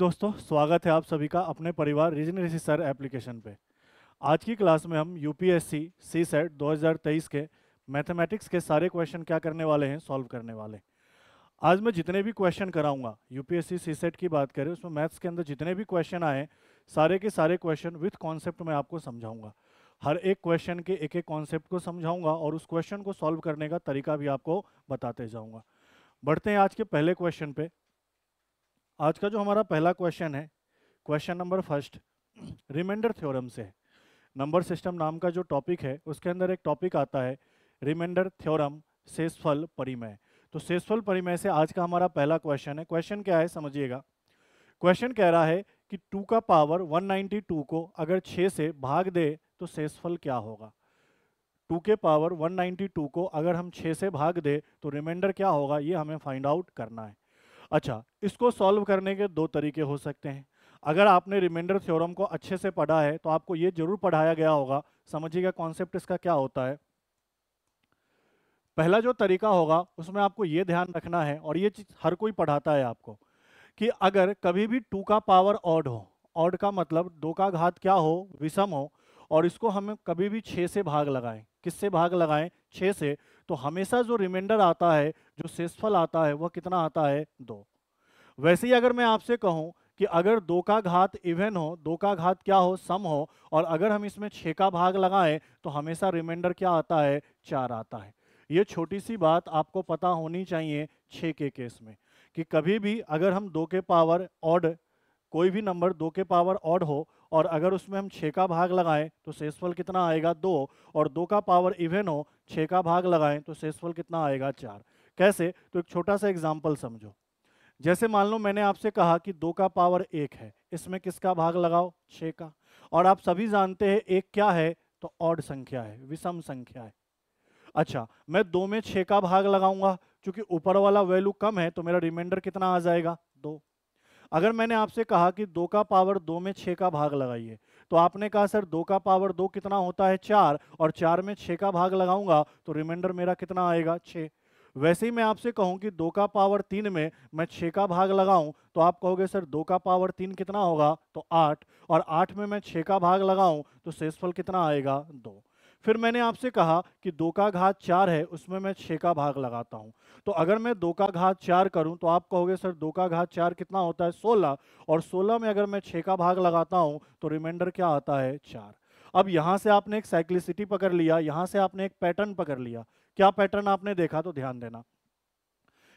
दोस्तों स्वागत है आप सभी का अपने परिवार रीजनरेसी सर एप्लीकेशन पे आज की क्लास में हम यूपीएससी सी सेट 2023 के मैथमेटिक्स के सारे क्वेश्चन क्या करने वाले हैं सॉल्व करने वाले आज मैं जितने भी क्वेश्चन कराऊंगा यूपीएससी सी सेट की बात करें उसमें मैथ्स के अंदर जितने भी क्वेश्चन आए सारे के सारे क्वेश्चन विथ कॉन्सेप्ट में आपको समझाऊंगा हर एक क्वेश्चन के एक एक कॉन्सेप्ट को समझाऊंगा और उस क्वेश्चन को सॉल्व करने का तरीका भी आपको बताते जाऊँगा बढ़ते हैं आज के पहले क्वेश्चन पे आज का जो हमारा पहला क्वेश्चन है question number first remainder theorem से नंबर सिस्टम नाम का जो टॉपिक है उसके अंदर एक टॉपिक आता है रिमाइंडर थ्योरम शेषफल परिमय तो शेषफल परिमय से आज का हमारा पहला क्वेश्चन है क्वेश्चन क्या है समझिएगा क्वेश्चन कह रहा है कि टू का पावर 192 को अगर 6 से भाग दे तो शेषफल क्या होगा टू के पावर 192 को अगर हम 6 से भाग दे तो रिमाइंडर क्या होगा ये हमें फाइंड आउट करना है अच्छा इसको सॉल्व करने के दो तरीके हो सकते हैं अगर आपने रिमाइंडर थ्योरम को अच्छे से पढ़ा है तो आपको ये जरूर पढ़ाया गया होगा समझिएगा कॉन्सेप्ट इसका क्या होता है पहला जो तरीका होगा उसमें आपको ये ध्यान रखना है और ये चीज हर कोई पढ़ाता है आपको कि अगर कभी भी टू का पावर ऑड हो ऑड का मतलब दो का घात क्या हो विषम हो और इसको हम कभी भी छः से भाग लगाएं किससे भाग लगाएं छः से तो हमेशा जो रिमाइंडर आता है जो शेषफल आता है वह कितना आता है दो वैसे ही अगर मैं आपसे कहूं कि अगर दो का घात इवन हो दो का घात क्या हो सम हो और अगर हम इसमें छः का भाग लगाएं तो हमेशा रिमाइंडर क्या आता है चार आता है ये छोटी सी बात आपको पता होनी चाहिए छः के केस में कि कभी भी अगर हम दो के पावर ऑड कोई भी नंबर दो के पावर ऑड हो और अगर उसमें हम छः का भाग लगाएं तो शेषफल कितना आएगा दो और दो का पावर इवन हो छः का भाग लगाएं तो शेषफल कितना आएगा चार कैसे तो एक छोटा सा एग्जाम्पल समझो जैसे मान लो मैंने आपसे कहा कि दो का पावर एक है इसमें किसका भाग लगाओ छः का और आप सभी जानते हैं एक क्या है तो ऑड संख्या है विषम संख्या है अच्छा मैं दो में छः का भाग लगाऊंगा क्योंकि ऊपर वाला वैल्यू कम है तो मेरा रिमाइंडर कितना आ जाएगा अगर मैंने आपसे कहा कि दो का पावर दो में छः का भाग लगाइए तो आपने कहा सर दो का पावर दो कितना होता है चार और चार में छः का भाग लगाऊंगा तो रिमाइंडर मेरा कितना आएगा छः वैसे ही मैं आपसे कहूं कि दो का पावर तीन में मैं छः का भाग लगाऊं तो आप कहोगे सर दो का पावर तीन कितना होगा तो आठ और आठ में मैं छः का भाग लगाऊं तो शेषफल कितना आएगा दो फिर मैंने आपसे कहा कि दो का घात चार है उसमें मैं छः का भाग लगाता हूँ तो अगर मैं दो का घात चार करूँ तो आप कहोगे सर दो का घात चार कितना होता है सोलह और सोलह में अगर मैं छः का भाग लगाता हूँ तो रिमाइंडर क्या आता है चार अब यहाँ से आपने एक साइक्लिसिटी पकड़ लिया यहाँ से आपने एक पैटर्न पकड़ लिया क्या पैटर्न आपने देखा तो ध्यान देना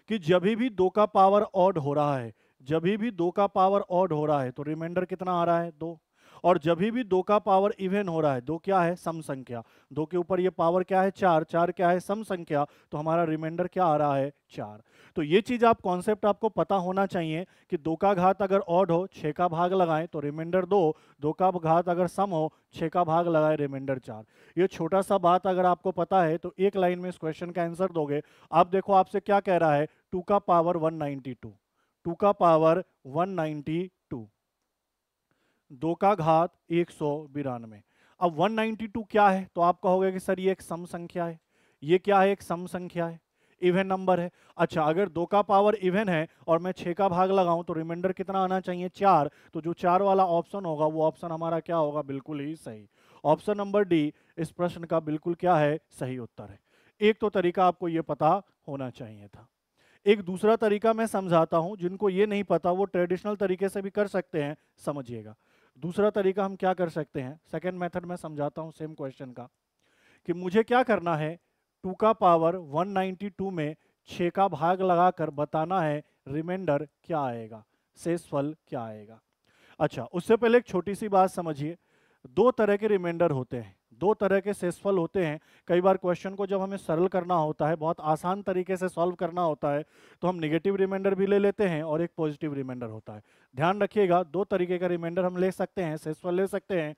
कि जब भी दो का पावर ऑड हो रहा है जब भी दो का पावर ऑड हो रहा है तो रिमाइंडर कितना आ रहा है दो और जब भी दो का पावर इवेन हो रहा है दो क्या है सम संख्या दो के ऊपर ये पावर क्या है चार चार क्या है सम संख्या तो हमारा रिमाइंडर क्या आ रहा है चार तो ये चीज आप कॉन्सेप्ट आपको पता होना चाहिए कि दो का घात अगर ऑड हो छः का भाग लगाएं तो रिमाइंडर दो दो का घात अगर सम हो छः का भाग लगाए रिमाइंडर चार ये छोटा सा बात अगर आपको पता है तो एक लाइन में इस क्वेश्चन का आंसर दोगे आप देखो आपसे क्या कह रहा है टू का पावर वन नाइन्टी टू का पावर नाइनटी दो का घात एक सौ बिरानवे अब 192 क्या है तो आप कहोगे कि सर ये एक सम संख्या है ये क्या है एक सम संख्या है इवेन नंबर है अच्छा अगर दो का पावर इवेन है और मैं छः का भाग लगाऊं तो रिमाइंडर कितना आना चाहिए चार तो जो चार वाला ऑप्शन होगा वो ऑप्शन हमारा क्या होगा बिल्कुल ही सही ऑप्शन नंबर डी इस प्रश्न का बिल्कुल क्या है सही उत्तर है एक तो तरीका आपको ये पता होना चाहिए था एक दूसरा तरीका मैं समझाता हूं जिनको ये नहीं पता वो ट्रेडिशनल तरीके से भी कर सकते हैं समझिएगा दूसरा तरीका हम क्या कर सकते हैं सेकेंड मेथड मैं समझाता हूँ सेम क्वेश्चन का कि मुझे क्या करना है टू का पावर 192 में छः का भाग लगाकर बताना है रिमाइंडर क्या आएगा शेष फल क्या आएगा अच्छा उससे पहले एक छोटी सी बात समझिए दो तरह के रिमाइंडर होते हैं दो तरह के सेसफल होते हैं कई बार क्वेश्चन को जब हमें सरल करना होता है बहुत आसान तरीके से सॉल्व करना होता है तो हम निगेटिव रिमाइंडर भी ले लेते हैं और एक पॉजिटिव रिमाइंडर होता है ध्यान रखिएगा दो तरीके का रिमाइंडर हम ले सकते हैं सेसफल ले सकते हैं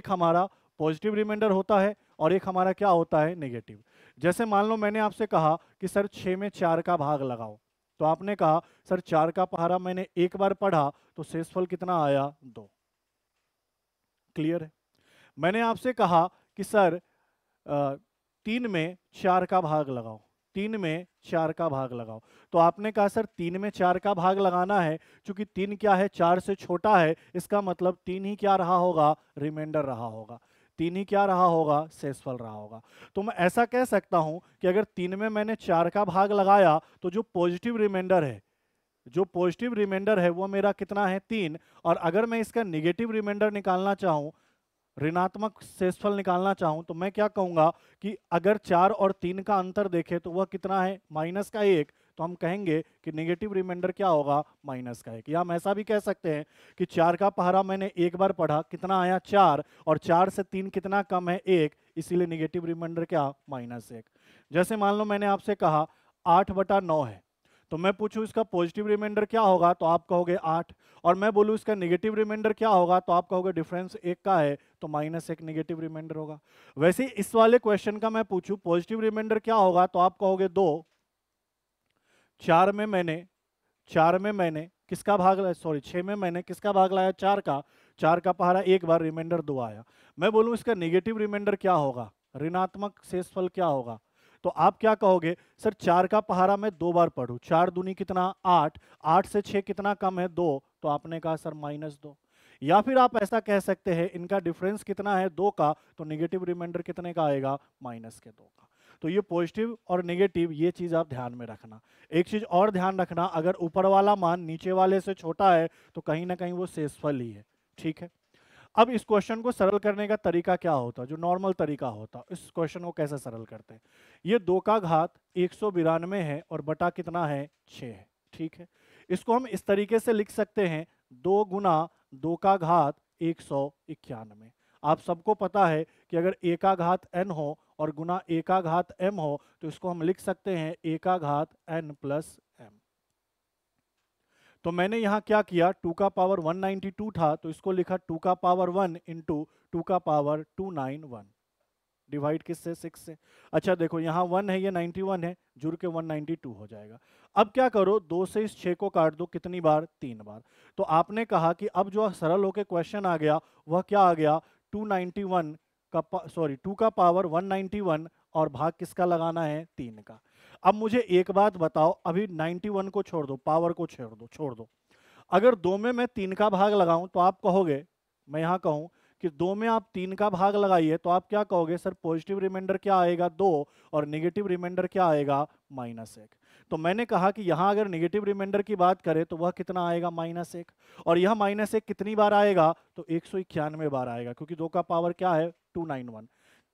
एक हमारा पॉजिटिव रिमाइंडर होता है और एक हमारा क्या होता है निगेटिव जैसे मान लो मैंने आपसे कहा कि सर छः में चार का भाग लगाओ तो आपने कहा सर चार का पहारा मैंने एक बार पढ़ा तो सेसफल कितना आया दो क्लियर है मैंने आपसे कहा कि सर तीन में चार का भाग लगाओ तीन में चार का भाग लगाओ तो आपने कहा सर तीन में चार का भाग लगाना है क्योंकि तीन क्या है चार से छोटा है इसका मतलब तीन ही क्या रहा होगा रिमाइंडर रहा होगा तीन ही क्या रहा होगा सेसफल रहा होगा तो मैं ऐसा कह सकता हूं कि अगर तीन में मैंने चार का भाग लगाया तो जो पॉजिटिव रिमाइंडर है जो पॉजिटिव रिमाइंडर है वो मेरा कितना है तीन और अगर मैं इसका निगेटिव रिमाइंडर निकालना चाहूँ ऋणात्मक शेषफल निकालना चाहूँ तो मैं क्या कहूँगा कि अगर चार और तीन का अंतर देखें तो वह कितना है माइनस का एक तो हम कहेंगे कि नेगेटिव रिमाइंडर क्या होगा माइनस का एक या हम ऐसा भी कह सकते हैं कि चार का पहरा मैंने एक बार पढ़ा कितना आया चार और चार से तीन कितना कम है एक इसीलिए निगेटिव रिमाइंडर क्या माइनस एक जैसे मान लो मैंने आपसे कहा आठ बटा नौ है तो मैं पूछूं इसका पॉजिटिव रिमाइंडर क्या होगा तो आप कहोगे आठ और मैं बोलूँ इसका निगेटिव रिमाइंडर क्या होगा तो आप कहोगे डिफरेंस एक का है तो माइनस एक निगेटिव रिमाइंडर होगा वैसे इस वाले क्वेश्चन का मैं पूछूं पॉजिटिव रिमाइंडर क्या होगा तो आप कहोगे दो चार में मैंने चार में मैंने किसका भाग लाया सॉरी छः में मैंने किसका भाग लाया चार का चार का पहाड़ा एक बार रिमाइंडर दो आया मैं बोलूँ इसका निगेटिव रिमाइंडर क्या होगा ऋणात्मक शेषफल क्या होगा तो आप क्या कहोगे सर चार का पहारा मैं दो बार पढ़ू चार दूनी कितना आठ आठ से छह कितना कम है दो तो आपने कहा सर माइनस दो या फिर आप ऐसा कह सकते हैं इनका डिफरेंस कितना है दो का तो निगेटिव रिमाइंडर कितने का आएगा माइनस के दो का तो ये पॉजिटिव और निगेटिव ये चीज़ आप ध्यान में रखना एक चीज़ और ध्यान रखना अगर ऊपर वाला मान नीचे वाले से छोटा है तो कहीं ना कहीं वो सेसफल ही है ठीक है अब इस क्वेश्चन को सरल करने का तरीका क्या होता जो नॉर्मल तरीका होता इस क्वेश्चन को कैसे सरल करते हैं ये दो का घात एक है और बटा कितना है छ है ठीक है इसको हम इस तरीके से लिख सकते हैं दो गुना दो का घात एक सौ इक्यानवे आप सबको पता है कि अगर ए का घात एन हो और गुना ए का घात एम हो तो इसको हम लिख सकते हैं ए का घात एन प्लस एम तो मैंने यहाँ क्या किया टू का पावर 192 था तो इसको लिखा टू का पावर वन इंटू टू का पावर 291 डिवाइड किससे सिक्स से अच्छा देखो यहाँ वन है ये 91 है जुड़ के 192 हो जाएगा अब क्या करो दो से इस छः को काट दो कितनी बार तीन बार तो आपने कहा कि अब जो सरल होके क्वेश्चन आ गया वह क्या आ गया वन का सॉरी टू का पावर वन और भाग किसका लगाना है तीन का अब मुझे एक बात बताओ अभी 91 को छोड़ दो पावर को छोड़ दो छोड़ दो अगर दो में मैं तीन का भाग लगाऊं तो आप कहोगे मैं यहां कहूं कि दो में आप तीन का भाग लगाइए तो आप क्या कहोगे सर पॉजिटिव रिमाइंडर क्या आएगा दो और निगेटिव रिमाइंडर क्या आएगा माइनस एक तो मैंने कहा कि यहां अगर निगेटिव रिमाइंडर की बात करें तो वह कितना आएगा माइनस एक और यह माइनस एक कितनी बार आएगा तो एक बार आएगा क्योंकि दो का पावर क्या है टू नाइन वन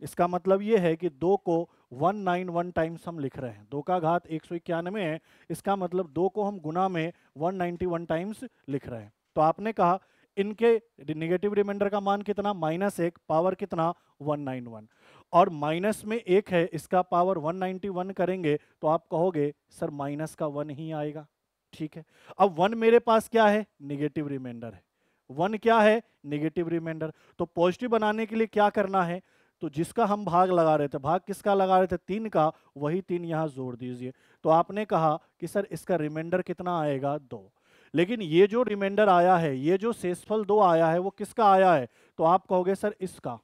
इसका मतलब ये है कि दो को वन नाइन वन टाइम्स हम लिख रहे हैं दो का घात एक सौ इक्यानवे है इसका मतलब दो को हम गुना में वन नाइनटी वन टाइम्स लिख रहे हैं तो आपने कहा इनके निगेटिव रिमाइंडर का मान कितना माइनस एक पावर कितना वन नाइन वन और माइनस में एक है इसका पावर वन नाइनटी वन करेंगे तो आप कहोगे सर माइनस का वन ही आएगा ठीक है अब वन मेरे पास क्या है निगेटिव रिमाइंडर है वन क्या है निगेटिव रिमाइंडर तो पॉजिटिव बनाने के लिए क्या करना है तो जिसका हम भाग लगा रहे थे भाग किसका लगा रहे थे तीन का वही तीन यहाँ जोड़ दीजिए तो आपने कहा कि सर इसका रिमाइंडर कितना आएगा दो लेकिन ये जो रिमाइंडर आया है ये जो सेसफल दो आया है वो किसका आया है तो आप कहोगे सर इसका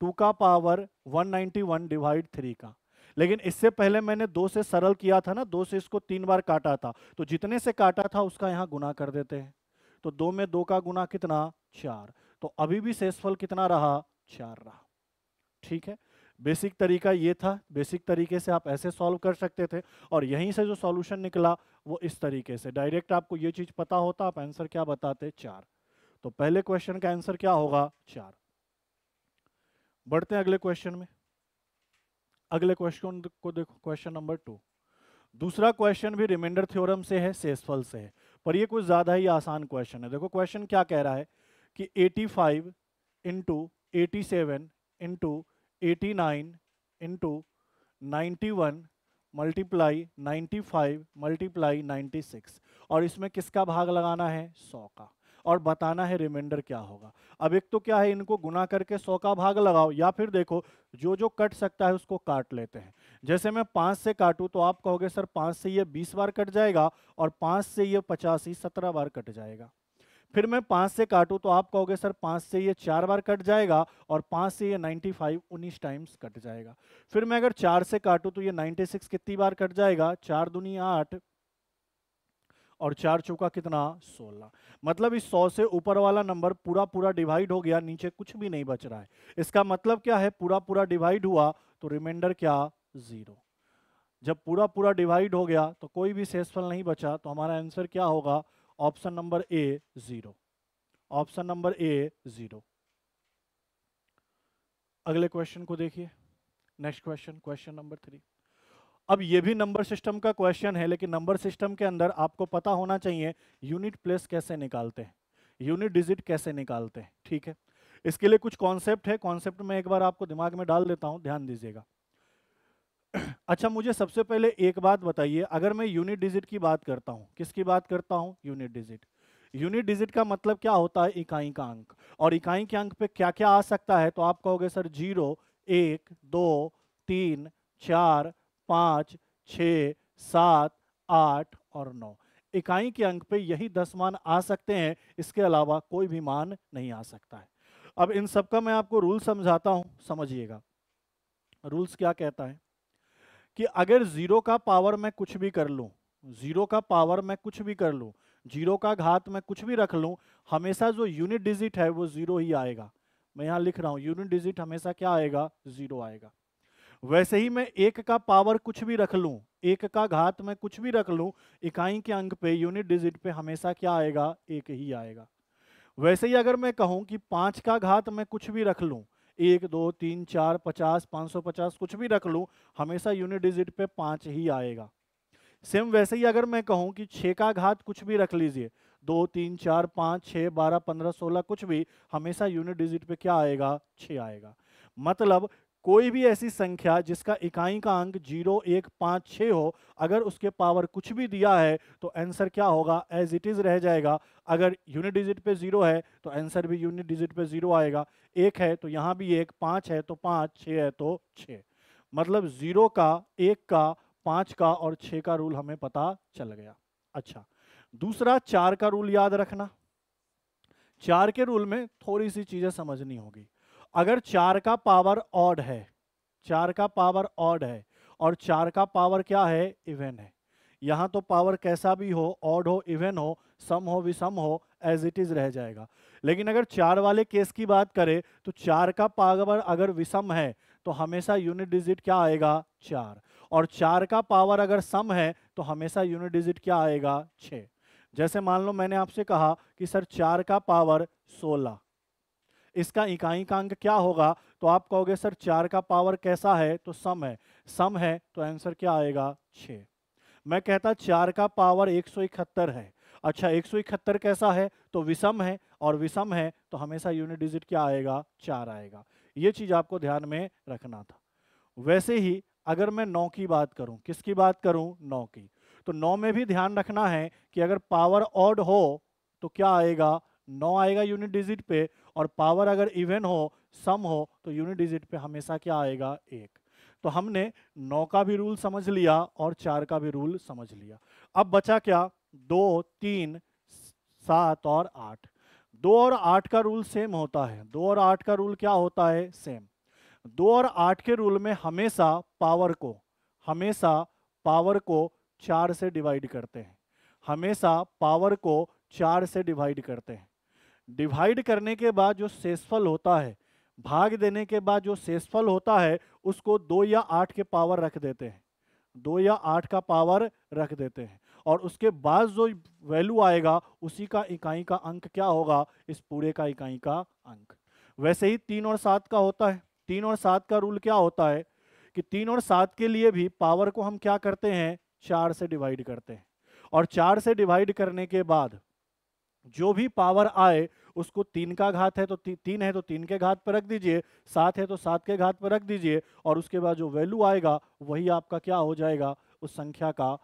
टू का पावर 191 डिवाइड थ्री का लेकिन इससे पहले मैंने दो से सरल किया था ना दो से इसको तीन बार काटा था तो जितने से काटा था उसका यहाँ गुना कर देते हैं तो दो में दो का गुना कितना चार तो अभी भी शेषफल कितना रहा चार रहा ठीक है बेसिक तरीका ये था बेसिक तरीके से आप ऐसे सॉल्व कर सकते थे और यहीं से जो सॉल्यूशन निकला वो इस तरीके से डायरेक्ट आपको ये चीज़ पता होता आप आंसर क्या बताते चार तो पहले क्वेश्चन का आंसर क्या होगा चार बढ़ते हैं अगले क्वेश्चन में अगले क्वेश्चन को देखो क्वेश्चन नंबर टू दूसरा क्वेश्चन भी रिमाइंडर थ्योरम से है सेसफल से है पर ये कुछ ज़्यादा ही आसान क्वेश्चन है देखो क्वेश्चन क्या कह रहा है कि 85 five into eighty seven into eighty nine into ninety one multiply ninety five multiply ninety six और इसमें किसका भाग लगाना है सौ का और बताना है रिमाइंडर क्या होगा अब एक तो क्या है इनको गुना करके सौ का भाग लगाओ या फिर देखो जो जो कट सकता है उसको काट लेते हैं जैसे मैं पाँच से काटूं तो आप कहोगे सर पाँच से ये बीस बार कट जाएगा और पाँच से ये पचासी सत्रह बार कट जाएगा फिर मैं पाँच से काटूँ तो आप कहोगे सर पाँच से ये चार बार कट जाएगा और पाँच से ये नाइन्टी फाइव उन्नीस टाइम्स कट जाएगा फिर मैं अगर चार से काटूँ तो ये सिक्स कितनी बार कट जाएगा चार दुनी आठ और चार चौका कितना सोलह मतलब इस सौ से ऊपर वाला नंबर पूरा पूरा डिवाइड हो गया नीचे कुछ भी नहीं बच रहा है इसका मतलब क्या है पूरा पूरा डिवाइड हुआ तो रिमाइंडर क्या जीरो जब पूरा पूरा डिवाइड हो गया तो कोई भी सेसफल नहीं बचा तो हमारा आंसर क्या होगा option number A zero option number A zero अगले क्वेश्चन को देखिए next question question number three अब ये भी नंबर सिस्टम का क्वेश्चन है लेकिन नंबर सिस्टम के अंदर आपको पता होना चाहिए यूनिट प्लेस कैसे निकालते हैं यूनिट डिजिट कैसे निकालते हैं ठीक है इसके लिए कुछ कॉन्सेप्ट है कॉन्सेप्ट में एक बार आपको दिमाग में डाल देता हूं ध्यान दीजिएगा अच्छा मुझे सबसे पहले एक बात बताइए अगर मैं यूनिट डिजिट की बात करता हूँ किसकी बात करता हूँ यूनिट डिजिट यूनिट डिजिट का मतलब क्या होता है इकाई का अंक और इकाई के अंक पे क्या क्या आ सकता है तो आप कहोगे सर जीरो एक दो तीन चार पाँच छ सात आठ और नौ इकाई के अंक पे यही दस मान आ सकते हैं इसके अलावा कोई भी मान नहीं आ सकता है अब इन सब का मैं आपको रूल समझाता हूँ समझिएगा रूल्स क्या कहता है कि अगर जीरो का पावर मैं कुछ भी कर लूँ जीरो का पावर मैं कुछ भी कर लूँ जीरो का घात मैं कुछ भी रख लूँ हमेशा जो यूनिट डिजिट है वो जीरो ही आएगा मैं यहाँ लिख रहा हूँ यूनिट डिजिट हमेशा क्या आएगा जीरो आएगा वैसे ही मैं एक का पावर कुछ भी रख लूँ एक का घात मैं कुछ भी रख लूँ इकाई के अंक पे यूनिट डिजिट पे हमेशा क्या आएगा एक ही आएगा वैसे ही अगर मैं कहूँ कि पाँच का घात मैं कुछ भी रख लूँ एक दो तीन चार पचास पाँच सौ पचास कुछ भी रख लूँ हमेशा यूनिट डिजिट पे पाँच ही आएगा सेम वैसे ही अगर मैं कहूँ कि छः का घात कुछ भी रख लीजिए दो तीन चार पाँच छः बारह पंद्रह सोलह कुछ भी हमेशा यूनिट डिजिट पे क्या आएगा छः आएगा मतलब कोई भी ऐसी संख्या जिसका इकाई का अंक जीरो एक पाँच छः हो अगर उसके पावर कुछ भी दिया है तो आंसर क्या होगा एज इट इज़ रह जाएगा अगर यूनिट डिजिट पे ज़ीरो है तो आंसर भी यूनिट डिजिट पे ज़ीरो आएगा एक है तो यहाँ भी एक पाँच है तो पाँच छः है तो छः मतलब ज़ीरो का एक का पाँच का और छः का रूल हमें पता चल गया अच्छा दूसरा चार का रूल याद रखना चार के रूल में थोड़ी सी चीज़ें समझनी होगी अगर चार का पावर ऑड है चार का पावर ऑड है और चार का पावर क्या है इवेन है यहाँ तो पावर कैसा भी हो ऑड हो इवेन हो सम हो विषम हो एज इट इज रह जाएगा लेकिन अगर चार वाले केस की बात करें तो चार का पावर अगर विषम है तो हमेशा यूनिट डिजिट क्या आएगा चार और चार का पावर अगर सम है तो हमेशा यूनिट डिजिट क्या आएगा छ जैसे मान लो मैंने आपसे कहा कि सर चार का पावर सोलह इसका इकाई का अंक क्या होगा तो आप कहोगे सर चार का पावर कैसा है तो सम है सम है तो आंसर क्या आएगा छ मैं कहता चार का पावर एक सौ इकहत्तर है अच्छा एक सौ इकहत्तर कैसा है तो विषम है और विषम है तो हमेशा यूनिट डिजिट क्या आएगा चार आएगा ये चीज़ आपको ध्यान में रखना था वैसे ही अगर मैं नौ की बात करूं किसकी बात करूं नौ की तो नौ में भी ध्यान रखना है कि अगर पावर ऑड हो तो क्या आएगा नौ आएगा यूनिट डिजिट पे और पावर अगर इवन हो सम हो तो यूनिट डिजिट पे हमेशा क्या आएगा एक तो हमने नौ का भी रूल समझ लिया और चार का भी रूल समझ लिया अब बचा क्या दो तीन सात और आठ दो और आठ का रूल सेम होता है दो और आठ का रूल क्या होता है सेम दो और आठ के रूल में हमेशा पावर को हमेशा पावर को चार से डिवाइड करते हैं हमेशा पावर को चार से डिवाइड करते हैं डिवाइड करने के बाद जो सेसफल होता है भाग देने के बाद जो सेसफल होता है उसको दो या आठ के पावर रख देते हैं दो या आठ का पावर रख देते हैं और उसके बाद जो वैल्यू आएगा उसी का इकाई का अंक क्या होगा इस पूरे का इकाई का अंक वैसे ही तीन और सात का होता है तीन और सात का रूल क्या होता है कि तीन और सात के लिए भी पावर को हम क्या करते हैं चार से डिवाइड करते हैं और चार से डिवाइड करने के बाद जो भी पावर आए उसको तीन का घात है तो ती, तीन है तो तीन के घात पर रख दीजिए सात है तो सात के घात पर रख दीजिए और उसके बाद जो वैल्यू आएगा वही आपका क्या हो जाएगा उस संख्या का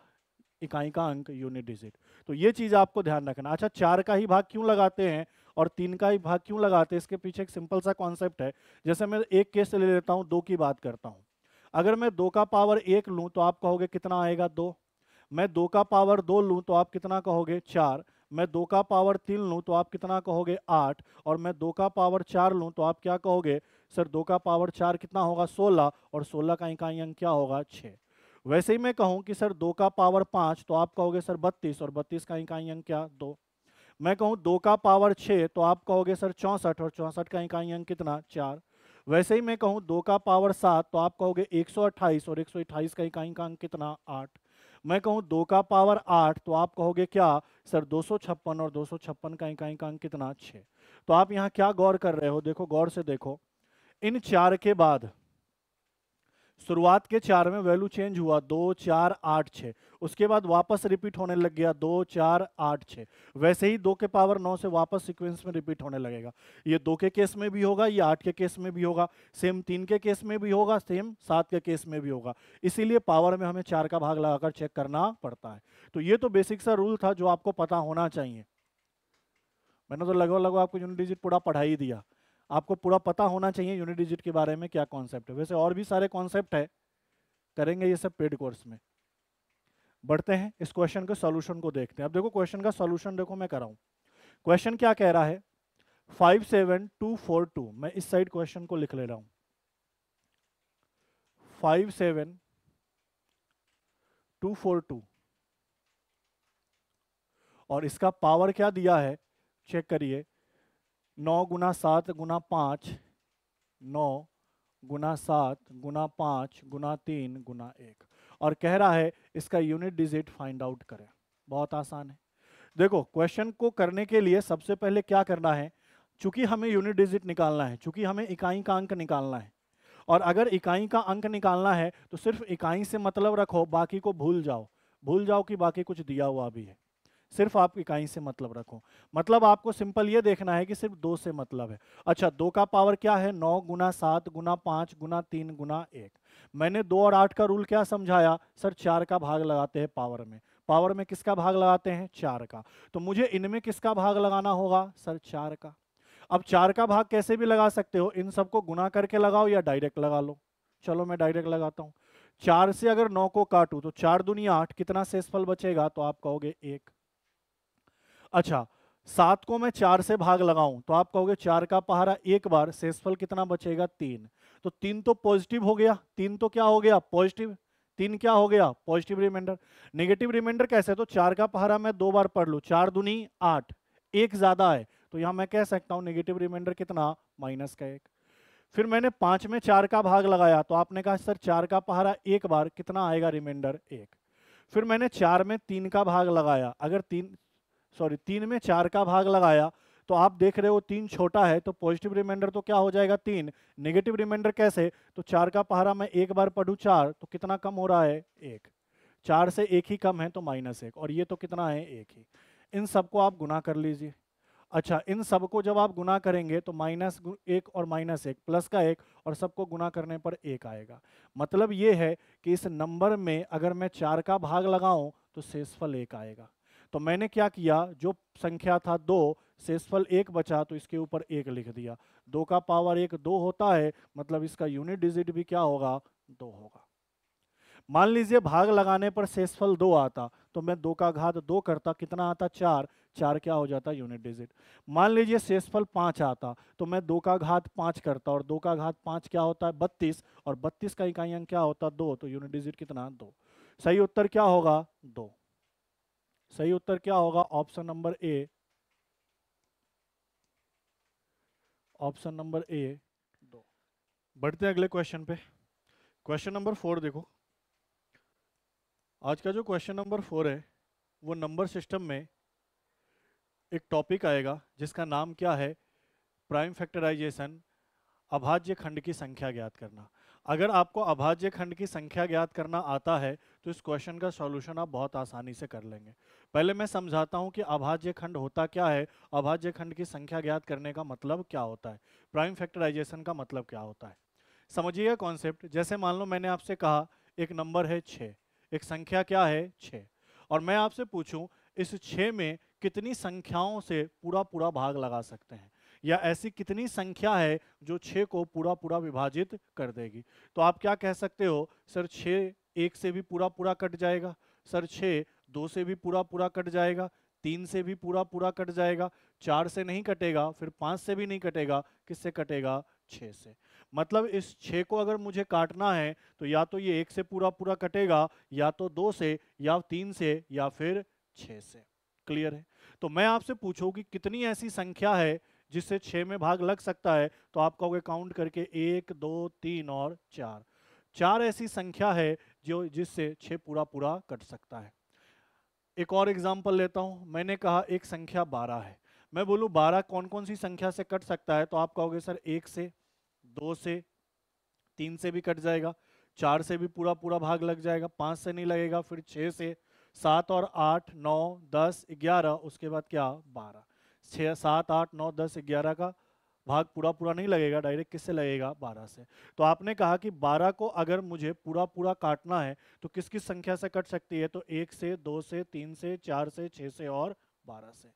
इकाई का अंक यूनिट डिजिट तो ये चीज़ आपको ध्यान रखना अच्छा चार का ही भाग क्यों लगाते हैं और तीन का ही भाग क्यों लगाते हैं इसके पीछे एक सिंपल सा कॉन्सेप्ट है जैसे मैं एक केस ले लेता हूँ दो की बात करता हूँ अगर मैं दो का पावर एक लूँ तो आप कहोगे कितना आएगा दो मैं दो का पावर दो लूँ तो आप कितना कहोगे चार मैं दो का पावर तीन लूँ तो आप कितना कहोगे आठ और मैं दो का पावर चार लूँ तो आप क्या कहोगे सर दो का पावर चार कितना होगा सोलह और सोलह का इकाई अंक क्या होगा छः वैसे ही मैं कहूँ कि सर दो का पावर पाँच तो आप कहोगे सर बत्तीस और बत्तीस का इकाई अंक क्या दो मैं कहूँ दो का पावर छः तो आप कहोगे सर चौंसठ और चौंसठ का इकाई अंक कितना चार वैसे ही मैं कहूँ दो का पावर सात तो आप कहोगे अट्ठाईस और अट्ठाईस का इकाई का अंक कितना आठ मैं कहूं दो का पावर आठ तो आप कहोगे क्या सर दो और दो का इकाई का अंक कितना छः तो आप यहां क्या गौर कर रहे हो देखो गौर से देखो इन चार के बाद शुरुआत के चार में वैल्यू चेंज हुआ दो चार आठ छः उसके बाद वापस रिपीट होने लग गया दो चार आठ छः वैसे ही दो के पावर नौ से वापस सीक्वेंस में रिपीट होने लगेगा ये दो के केस में भी होगा ये आठ के केस में भी होगा सेम तीन के केस में भी होगा सेम सात के केस में भी होगा इसीलिए पावर में हमें चार का भाग लगाकर चेक करना पड़ता है तो ये तो बेसिक सा रूल था जो आपको पता होना चाहिए मैंने तो लगभग लगभग आपको यूनिट डिजिट पूरा पढ़ा ही दिया आपको पूरा पता होना चाहिए यूनिट डिजिट के बारे में क्या कॉन्सेप्ट है वैसे और भी सारे कॉन्सेप्ट है करेंगे ये सब पेड कोर्स में बढ़ते हैं इस क्वेश्चन के सॉल्यूशन को देखते हैं अब देखो क्वेश्चन का सॉल्यूशन देखो मैं कराऊं क्वेश्चन क्या कह रहा है five seven two four two मैं इस साइड क्वेश्चन को लिख ले रहा हूं five seven two four two और इसका पावर क्या दिया है चेक करिए नौ गुना सात गुना पाँच नौ गुना सात गुना पाँच गुना तीन गुना एक और कह रहा है इसका यूनिट डिजिट फाइंड आउट करें बहुत आसान है देखो क्वेश्चन को करने के लिए सबसे पहले क्या करना है चूंकि हमें यूनिट डिजिट निकालना है चूंकि हमें इकाई का अंक निकालना है और अगर इकाई का अंक निकालना है तो सिर्फ इकाई से मतलब रखो बाकी को भूल जाओ भूल जाओ कि बाकी कुछ दिया हुआ भी है सिर्फ आप इकाई से मतलब रखो मतलब आपको सिंपल ये देखना है कि सिर्फ दो से मतलब है अच्छा दो का पावर क्या है नौ गुना सात गुना पाँच गुना तीन गुना एक मैंने दो और आठ का रूल क्या समझाया सर चार का भाग लगाते हैं पावर में पावर में किसका भाग लगाते हैं चार का तो मुझे इनमें किसका भाग लगाना होगा सर चार का अब चार का भाग कैसे भी लगा सकते हो इन सबको गुना करके लगाओ या डायरेक्ट लगा लो चलो मैं डायरेक्ट लगाता हूँ चार से अगर नौ को काटू तो चार दुनिया आठ कितना शेषफल बचेगा तो आप कहोगे एक अच्छा सात को मैं चार से भाग लगाऊं तो आप कहोगे चार का पहारा एक बार शेषफल कितना बचेगा तीन तो तीन तो पॉजिटिव हो गया तीन तो क्या हो गया पॉजिटिव तीन क्या हो गया पॉजिटिव रिमाइंडर नेगेटिव रिमाइंडर कैसे तो चार का पहारा मैं दो बार पढ़ लू चार दुनी आठ एक ज्यादा है तो यहां मैं कह सकता हूं नेगेटिव रिमाइंडर कितना माइनस का एक फिर मैंने पांच में चार का भाग लगाया तो आपने कहा सर चार का पहारा एक बार कितना आएगा रिमाइंडर एक फिर मैंने चार में तीन का भाग लगाया अगर तीन सॉरी तीन में चार का भाग लगाया तो आप देख रहे हो तीन छोटा है तो पॉजिटिव रिमाइंडर तो क्या हो जाएगा तीन नेगेटिव रिमाइंडर कैसे तो चार का पहारा मैं एक बार पढ़ू चार तो कितना कम हो रहा है एक चार से एक ही कम है तो माइनस एक और ये तो कितना है एक ही इन सबको आप गुना कर लीजिए अच्छा इन सबको जब आप गुना करेंगे तो माइनस एक और माइनस एक प्लस का एक और सबको गुना करने पर एक आएगा मतलब ये है कि इस नंबर में अगर मैं चार का भाग लगाऊं तो शेषफल एक आएगा तो मैंने क्या किया जो संख्या था दो शेषफल एक बचा तो इसके ऊपर एक लिख दिया दो का पावर एक दो होता है मतलब इसका यूनिट डिजिट भी क्या होगा दो होगा मान लीजिए भाग लगाने पर शेषफल दो आता तो मैं दो का घात दो करता कितना आता चार चार क्या हो जाता यूनिट डिजिट मान लीजिए शेषफल पाँच आता तो मैं दो का घात पाँच करता और दो का घात पाँच क्या होता है बत्तीस और बत्तीस का इकाई अंक क्या होता दो तो यूनिट डिजिट कितना दो सही उत्तर क्या होगा दो सही उत्तर क्या होगा option number A option number A दो बढ़ते हैं अगले क्वेश्चन पे क्वेश्चन नंबर फोर देखो आज का जो क्वेश्चन नंबर फोर है वो नंबर सिस्टम में एक टॉपिक आएगा जिसका नाम क्या है प्राइम फैक्टराइजेशन अभाज्य खंड की संख्या ज्ञात करना अगर आपको अभाज्य खंड की संख्या ज्ञात करना आता है तो इस क्वेश्चन का सॉल्यूशन आप बहुत आसानी से कर लेंगे पहले मैं समझाता हूं कि अभाज्य खंड होता क्या है अभाज्य खंड की संख्या ज्ञात करने का मतलब क्या होता है प्राइम फैक्टराइजेशन का मतलब क्या होता है समझिएगा कॉन्सेप्ट जैसे मान लो मैंने आपसे कहा एक नंबर है छः एक संख्या क्या है छः और मैं आपसे पूछूं इस छः में कितनी संख्याओं से पूरा पूरा भाग लगा सकते हैं या ऐसी कितनी संख्या है जो छः को पूरा पूरा विभाजित कर देगी तो आप क्या कह सकते हो सर छः एक से भी पूरा पूरा कट जाएगा सर छः दो से भी पूरा पूरा कट जाएगा तीन से भी पूरा पूरा कट जाएगा चार से नहीं कटेगा फिर पाँच से भी नहीं कटेगा किससे कटेगा छः से मतलब इस छः को अगर मुझे काटना है तो या तो ये एक से पूरा पूरा कटेगा या तो दो से या तीन से या फिर छः से क्लियर है तो मैं आपसे पूछूं कि कितनी ऐसी संख्या है जिससे छः में भाग लग सकता है तो आप कहोगे काउंट करके एक दो तीन और चार चार ऐसी संख्या है जो जिससे छः पूरा पूरा कट सकता है एक और एग्जाम्पल लेता हूँ मैंने कहा एक संख्या बारह है मैं बोलूँ बारह कौन कौन सी संख्या से कट सकता है तो आप कहोगे सर एक से दो से तीन से भी कट जाएगा चार से भी पूरा पूरा भाग लग जाएगा पाँच से नहीं लगेगा फिर छः से सात और आठ नौ दस ग्यारह उसके बाद क्या बारह छः सात आठ नौ दस ग्यारह का भाग पूरा पूरा नहीं लगेगा डायरेक्ट किससे लगेगा बारह से तो आपने कहा कि बारह को अगर मुझे पूरा पूरा काटना है तो किस किस संख्या से कट सकती है तो एक से दो से तीन से चार से छः से और बारह से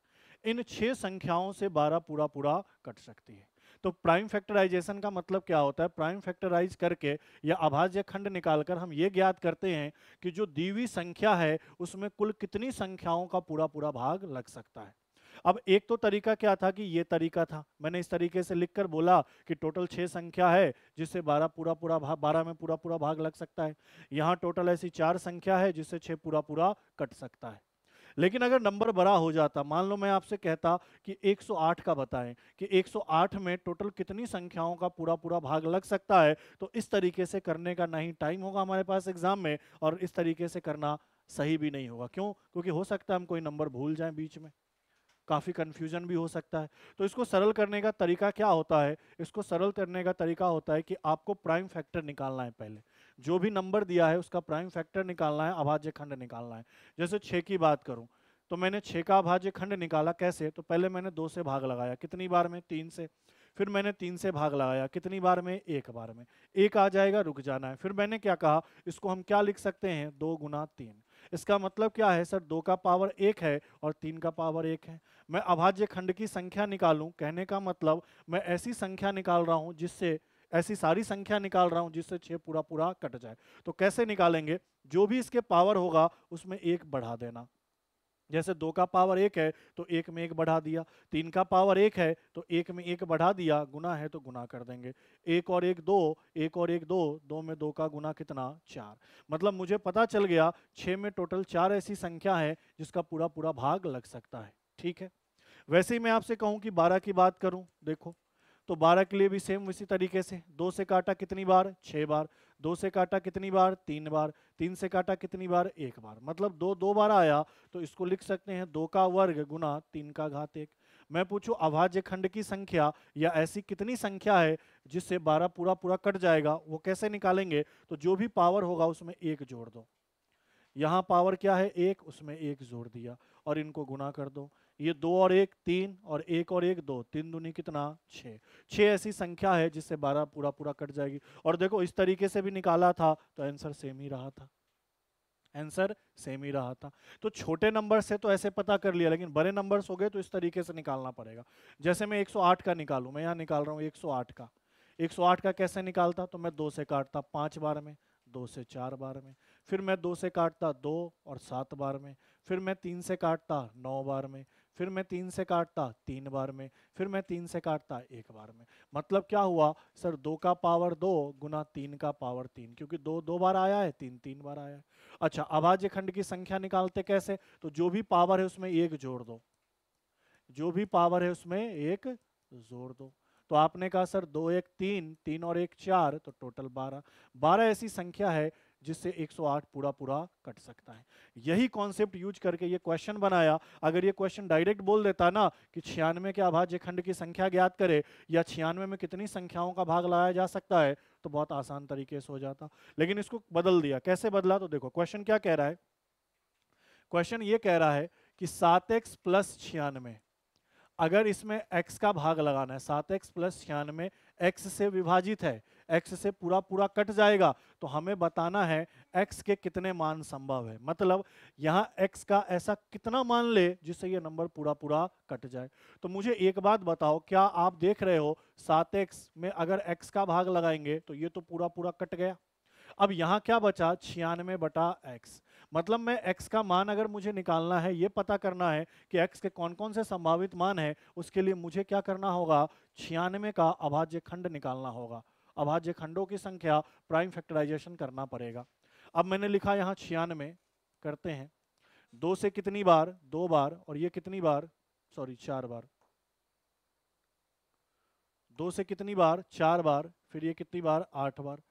इन छः संख्याओं से बारह पूरा पूरा कट सकती है तो प्राइम फैक्टराइजेशन का मतलब क्या होता है प्राइम फैक्टराइज करके या अभाज्य खंड निकालकर हम ये ज्ञात करते हैं कि जो दीवी संख्या है उसमें कुल कितनी संख्याओं का पूरा पूरा भाग लग सकता है अब एक तो तरीका क्या था कि ये तरीका था मैंने इस तरीके से लिखकर बोला कि टोटल छः संख्या है जिससे बारह पूरा पूरा भाग बारह में पूरा पूरा भाग लग सकता है यहाँ टोटल ऐसी चार संख्या है जिससे छः पूरा पूरा कट सकता है लेकिन अगर नंबर बड़ा हो जाता मान लो मैं आपसे कहता कि 108 का बताएं कि 108 में टोटल कितनी संख्याओं का पूरा पूरा भाग लग सकता है तो इस तरीके से करने का नहीं टाइम होगा हमारे पास एग्जाम में और इस तरीके से करना सही भी नहीं होगा क्यों क्योंकि हो सकता है हम कोई नंबर भूल जाएं बीच में काफ़ी कन्फ्यूजन भी हो सकता है तो इसको सरल करने का तरीका क्या होता है इसको सरल करने का तरीका होता है कि आपको प्राइम फैक्टर निकालना है पहले जो भी नंबर दिया है उसका प्राइम फैक्टर निकालना है अभाज्य खंड निकालना है जैसे छः की बात करूँ तो मैंने छः का अभाज्य खंड निकाला कैसे तो पहले मैंने दो से भाग लगाया कितनी बार में तीन से फिर मैंने तीन से भाग लगाया कितनी बार में एक बार में एक आ जाएगा रुक जाना है फिर मैंने क्या कहा इसको हम क्या लिख सकते हैं दो गुना तीन इसका मतलब क्या है सर दो का पावर एक है और तीन का पावर एक है मैं अभाज्य खंड की संख्या निकालूं कहने का मतलब मैं ऐसी संख्या निकाल रहा हूं जिससे ऐसी सारी संख्या निकाल रहा हूं जिससे छः पूरा पूरा कट जाए तो कैसे निकालेंगे जो भी इसके पावर होगा उसमें एक बढ़ा देना जैसे दो का पावर एक है तो एक में एक बढ़ा दिया तीन का पावर एक है तो एक में एक बढ़ा दिया गुना है तो गुना कर देंगे एक और एक दो एक और एक दो दो में दो का गुना कितना चार मतलब मुझे पता चल गया छः में टोटल चार ऐसी संख्या है जिसका पूरा पूरा भाग लग सकता है ठीक है वैसे ही मैं आपसे कहूँ कि बारह की बात करूँ देखो तो बारह के लिए भी सेम उसी तरीके से दो से काटा कितनी बार छः बार दो से काटा कितनी बार तीन बार तीन से काटा कितनी बार एक बार मतलब दो दो बार आया तो इसको लिख सकते हैं दो का वर्ग गुना तीन का घात एक मैं पूछूं अभाज्य खंड की संख्या या ऐसी कितनी संख्या है जिससे बारह पूरा पूरा कट जाएगा वो कैसे निकालेंगे तो जो भी पावर होगा उसमें एक जोड़ दो यहाँ पावर क्या है एक उसमें एक जोड़ दिया और इनको गुना कर दो ये दो और एक तीन और एक और एक दो तीन दुनी कितना छः छः ऐसी संख्या है जिससे बारह पूरा पूरा कट जाएगी और देखो इस तरीके से भी निकाला था तो आंसर सेम ही रहा था आंसर सेम ही रहा था तो छोटे नंबर से तो ऐसे पता कर लिया लेकिन बड़े नंबर्स हो गए तो इस तरीके से निकालना पड़ेगा जैसे मैं 108 का निकालूं मैं यहाँ निकाल रहा हूँ 108 का 108 का कैसे निकालता तो मैं दो से काटता पाँच बार में दो से चार बार में फिर मैं दो से काटता दो और सात बार में फिर मैं तीन से काटता नौ बार में फिर मैं तीन से काटता तीन बार में फिर मैं तीन से काटता एक बार में मतलब क्या हुआ सर दो का पावर दो गुना तीन का पावर तीन क्योंकि दो दो बार आया है तीन तीन बार आया है अच्छा अभाज्य खंड की संख्या निकालते कैसे तो जो भी पावर है उसमें एक जोड़ दो जो भी पावर है उसमें एक जोड़ दो तो आपने कहा सर दो एक तीन तीन और एक चार तो टोटल बारह बारह ऐसी संख्या है जिससे 108 पूरा पूरा कट सकता है यही कॉन्सेप्ट यूज करके ये क्वेश्चन बनाया अगर ये क्वेश्चन डायरेक्ट बोल देता ना कि छियानवे के अभाज्य खंड की संख्या ज्ञात करे या छियानवे में कितनी संख्याओं का भाग लाया जा सकता है तो बहुत आसान तरीके से हो जाता लेकिन इसको बदल दिया कैसे बदला तो देखो क्वेश्चन क्या कह रहा है क्वेश्चन ये कह रहा है कि सात एक्स प्लस छियानवे अगर इसमें एक्स का भाग लगाना है सात एक्स प्लस छियानवे एक्स से विभाजित है एक्स से पूरा पूरा कट जाएगा तो हमें बताना है एक्स के कितने मान संभव है मतलब यहाँ एक्स का ऐसा कितना मान ले जिससे ये नंबर पूरा पूरा कट जाए तो मुझे एक बात बताओ क्या आप देख रहे हो सात एक्स में अगर एक्स का भाग लगाएंगे तो ये तो पूरा पूरा कट गया अब यहाँ क्या बचा छियानवे बटा एक्स मतलब मैं x का मान अगर मुझे निकालना है ये पता करना है कि x के कौन कौन से संभावित मान है उसके लिए मुझे क्या करना होगा छियानवे का अभाज्य खंड निकालना होगा अभाज्य खंडों की संख्या प्राइम फैक्टराइजेशन करना पड़ेगा अब मैंने लिखा यहाँ छियानवे करते हैं दो से कितनी बार दो बार और ये कितनी बार सॉरी चार बार दो से कितनी बार चार बार फिर ये कितनी बार आठ बार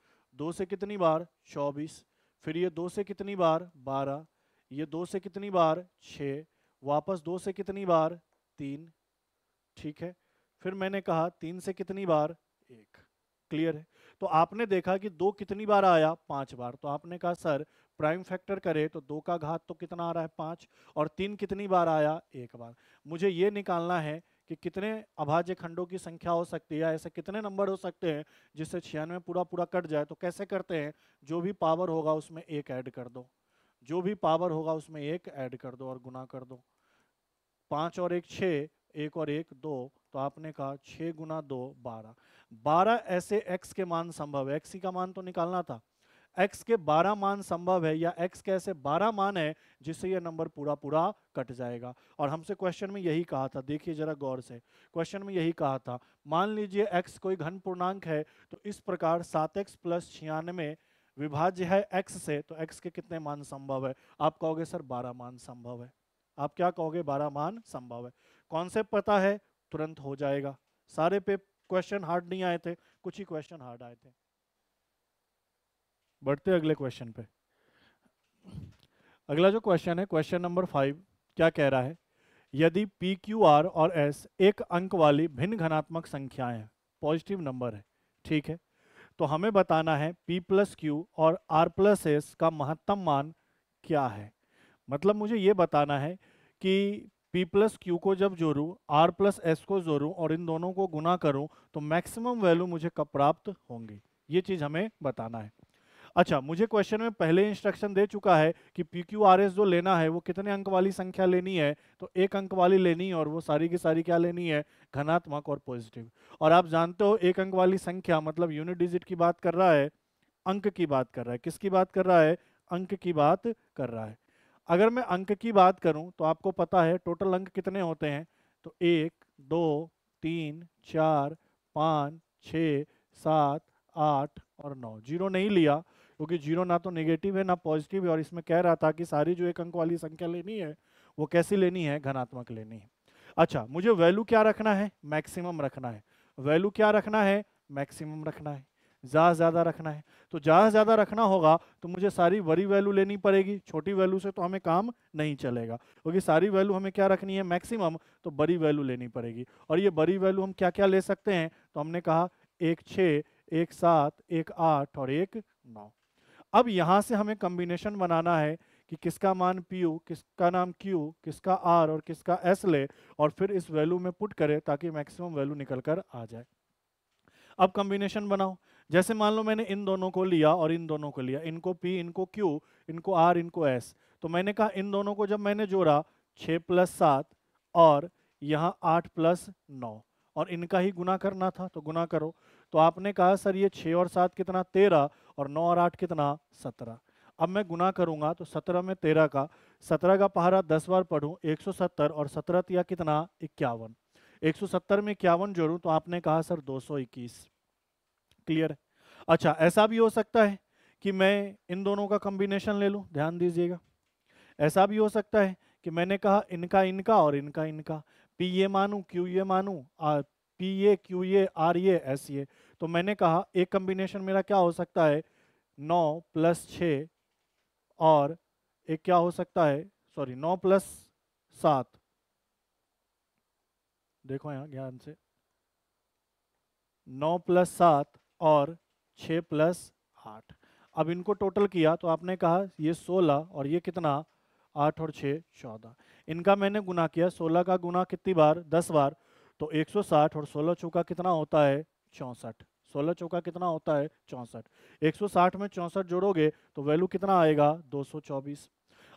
दो से कितनी बार चौबीस फिर ये दो से कितनी बार बारह ये दो से कितनी बार छः वापस दो से कितनी बार तीन ठीक है फिर मैंने कहा तीन से कितनी बार एक क्लियर है तो आपने देखा कि दो कितनी बार आया पांच बार तो आपने कहा सर प्राइम फैक्टर करे तो दो का घात तो कितना आ रहा है पांच और तीन कितनी बार आया एक बार मुझे ये निकालना है कि कितने अभाज्य खंडों की संख्या हो सकती है ऐसे कितने नंबर हो सकते हैं जिससे छियानवे पूरा पूरा कट जाए तो कैसे करते हैं जो भी पावर होगा उसमें एक ऐड कर दो जो भी पावर होगा उसमें एक ऐड कर दो और गुना कर दो पाँच और एक छः एक और एक दो तो आपने कहा छः गुना दो बारह बारह ऐसे एक्स के मान संभव है एक्स का मान तो निकालना था एक्स के बारह मान संभव है या एक्स के ऐसे बारह मान है जिससे यह नंबर पूरा पूरा कट जाएगा और हमसे क्वेश्चन में यही कहा था देखिए जरा गौर से क्वेश्चन में यही कहा था मान लीजिए एक्स कोई घन पूर्णांक है तो इस प्रकार सात एक्स प्लस छियानवे विभाज्य है एक्स से तो एक्स के कितने मान संभव है आप कहोगे सर बारह मान संभव है आप क्या कहोगे बारह मान संभव है कौन से पता है तुरंत हो जाएगा सारे पे क्वेश्चन हार्ड नहीं आए थे कुछ ही क्वेश्चन हार्ड आए थे बढ़ते अगले क्वेश्चन पे अगला जो क्वेश्चन है क्वेश्चन नंबर फाइव क्या कह रहा है यदि पी क्यू आर और एस एक अंक वाली भिन्न घनात्मक संख्याएं हैं पॉजिटिव नंबर है ठीक है तो हमें बताना है पी प्लस क्यू और आर प्लस एस का महत्तम मान क्या है मतलब मुझे ये बताना है कि पी प्लस क्यू को जब जोड़ूँ आर प्लस एस को जोड़ूँ और इन दोनों को गुना करूँ तो मैक्सिमम वैल्यू मुझे कब प्राप्त होंगी ये चीज़ हमें बताना है अच्छा मुझे क्वेश्चन में पहले इंस्ट्रक्शन दे चुका है कि पी क्यू आर एस जो लेना है वो कितने अंक वाली संख्या लेनी है तो एक अंक वाली लेनी है और वो सारी की सारी क्या लेनी है घनात्मक और पॉजिटिव और आप जानते हो एक अंक वाली संख्या मतलब यूनिट डिजिट की बात कर रहा है अंक की बात कर रहा है किसकी बात कर रहा है अंक की बात कर रहा है अगर मैं अंक की बात करूं तो आपको पता है टोटल अंक कितने होते हैं तो एक दो तीन चार पाँच छ सात आठ और नौ जीरो नहीं लिया क्योंकि जीरो ना तो नेगेटिव है ना पॉजिटिव है और इसमें कह रहा था कि सारी जो एक अंक वाली संख्या लेनी है वो कैसी लेनी है घनात्मक लेनी है अच्छा मुझे वैल्यू क्या रखना है मैक्सिमम रखना है वैल्यू क्या रखना है मैक्सिमम रखना है ज़्यादा ज़्यादा रखना है तो ज़्यादा ज़्यादा रखना होगा तो मुझे सारी बड़ी वैल्यू लेनी पड़ेगी छोटी वैल्यू से तो हमें काम नहीं चलेगा क्योंकि सारी वैल्यू हमें क्या रखनी है मैक्सिमम तो बड़ी वैल्यू लेनी पड़ेगी और ये बड़ी वैल्यू हम क्या क्या ले सकते हैं तो हमने कहा एक छः एक सात एक आठ और एक नौ अब यहाँ से हमें कम्बिनेशन बनाना है कि किसका मान पी यू किसका नाम क्यू किसका आर और किसका एस ले और फिर इस वैल्यू में पुट करें ताकि मैक्सिमम वैल्यू निकल कर आ जाए अब कम्बिनेशन बनाओ जैसे मान लो मैंने इन दोनों को लिया और इन दोनों को लिया इनको पी इनको क्यू इनको आर इनको एस तो मैंने कहा इन दोनों को जब मैंने जोड़ा छः प्लस सात और यहाँ आठ प्लस नौ और इनका ही गुना करना था तो गुना करो तो आपने कहा सर ये छः और सात कितना तेरह और नौ और आठ कितना सत्रह अब मैं गुना करूंगा तो सत्रह में तेरह का सत्रह का पहारा दस बार पढ़ूँ एक सौ सत्तर और सत्रह तिया कितना इक्यावन एक सौ सत्तर में इक्यावन जोड़ूँ तो आपने कहा सर दो सौ इक्कीस क्लियर है अच्छा ऐसा भी हो सकता है कि मैं इन दोनों का कॉम्बिनेशन ले लूँ ध्यान दीजिएगा ऐसा भी हो सकता है कि मैंने कहा इनका इनका और इनका इनका पी ये मानू क्यू ये मानू P A Q A R A S A तो मैंने कहा एक कॉम्बिनेशन मेरा क्या हो सकता है नौ प्लस छ और एक क्या हो सकता है सॉरी नौ प्लस सात देखो यहाँ ध्यान से नौ प्लस सात और छः प्लस आठ अब इनको टोटल किया तो आपने कहा ये सोलह और ये कितना आठ और छः चौदह इनका मैंने गुना किया सोलह का गुना कितनी बार दस बार तो एक सौ साठ और सोलह चौका कितना होता है चौंसठ सोलह चौका कितना होता है चौंसठ एक सौ साठ में चौंसठ जोड़ोगे तो वैल्यू कितना आएगा दो सौ चौबीस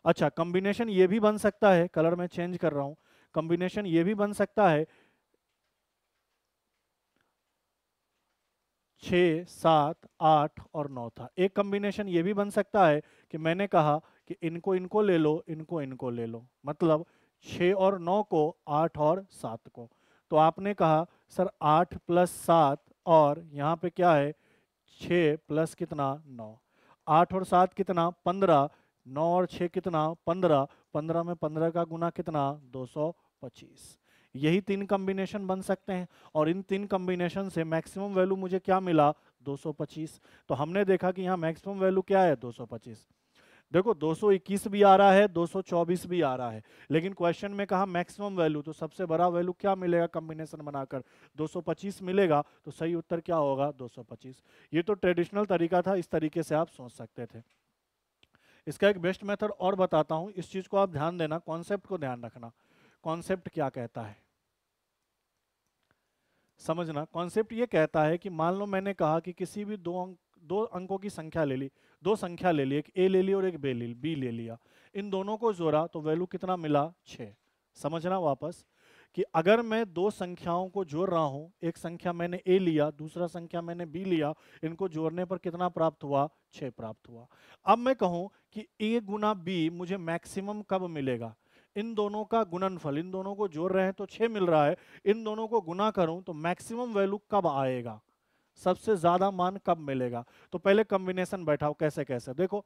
अच्छा कम्बिनेशन ये भी बन सकता है कलर में चेंज कर रहा हूँ कम्बिनेशन ये भी बन सकता है छः सात आठ और नौ था एक कम्बिनेशन ये भी बन सकता है कि मैंने कहा कि इनको इनको ले लो इनको इनको ले लो मतलब छः और नौ को आठ और सात को तो आपने कहा सर आठ प्लस सात और यहाँ पे क्या है छः प्लस कितना नौ आठ और सात कितना पंद्रह नौ और छः कितना पंद्रह पंद्रह में पंद्रह का गुना कितना दो सौ पच्चीस यही तीन कम्बिनेशन बन सकते हैं और इन तीन कम्बिनेशन से मैक्सिमम वैल्यू मुझे क्या मिला 225 तो हमने देखा कि यहाँ मैक्सिमम वैल्यू क्या है 225 देखो 221 भी आ रहा है 224 भी आ रहा है लेकिन क्वेश्चन में कहा मैक्सिमम वैल्यू तो सबसे बड़ा वैल्यू क्या मिलेगा कम्बिनेशन बनाकर 225 मिलेगा तो सही उत्तर क्या होगा 225 ये तो ट्रेडिशनल तरीका था इस तरीके से आप सोच सकते थे इसका एक बेस्ट मेथड और बताता हूँ इस चीज़ को आप ध्यान देना कॉन्सेप्ट को ध्यान रखना कॉन्सेप्ट क्या कहता है समझना कॉन्सेप्ट ये कहता है कि मान लो मैंने कहा कि किसी भी दो अंक दो अंकों की संख्या ले ली दो संख्या ले ली एक ए ले ली और एक बे ले बी ले लिया इन दोनों को जोड़ा तो वैल्यू कितना मिला छः समझना वापस कि अगर मैं दो संख्याओं को जोड़ रहा हूँ एक संख्या मैंने ए लिया दूसरा संख्या मैंने बी लिया इनको जोड़ने पर कितना प्राप्त हुआ छः प्राप्त हुआ अब मैं कहूँ कि ए गुना बी मुझे मैक्सिमम कब मिलेगा इन दोनों का गुणनफल इन दोनों को जोड़ रहे हैं तो छः मिल रहा है इन दोनों को गुना करूं तो मैक्सिमम वैल्यू कब आएगा सबसे ज़्यादा मान कब मिलेगा तो पहले कम्बिनेशन बैठाओ कैसे कैसे देखो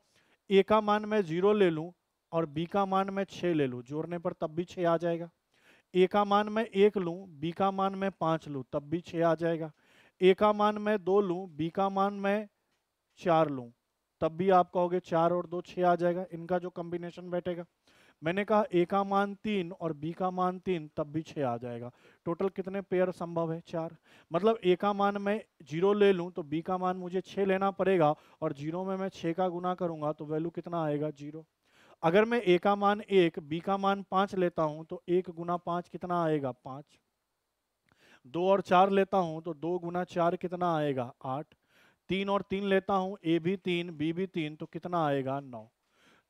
ए का मान मैं जीरो ले लूँ और बी का मान मैं छः ले लूँ जोड़ने पर तब भी छः आ जाएगा ए का मान मैं एक लूँ बी का मान मैं पाँच लूँ तब भी छः आ जाएगा ए का मान मैं दो लूँ बी का मान मैं चार लूँ तब भी आप कहोगे चार और दो छः आ जाएगा इनका जो कम्बिनेशन बैठेगा मैंने कहा ए का मान तीन और बी का मान तीन तब भी छः आ जाएगा टोटल कितने पेयर संभव है चार मतलब ए का मान मैं जीरो ले लूँ तो बी का मान मुझे छः लेना पड़ेगा और जीरो में मैं छः का गुना करूँगा तो वैल्यू कितना आएगा जीरो अगर मैं ए का मान एक बी का मान पाँच लेता हूँ तो एक गुना पाँच कितना आएगा पाँच दो और चार लेता हूँ तो दो गुना चार कितना आएगा आठ तीन और तीन लेता हूँ ए भी तीन बी भी तीन तो कितना आएगा नौ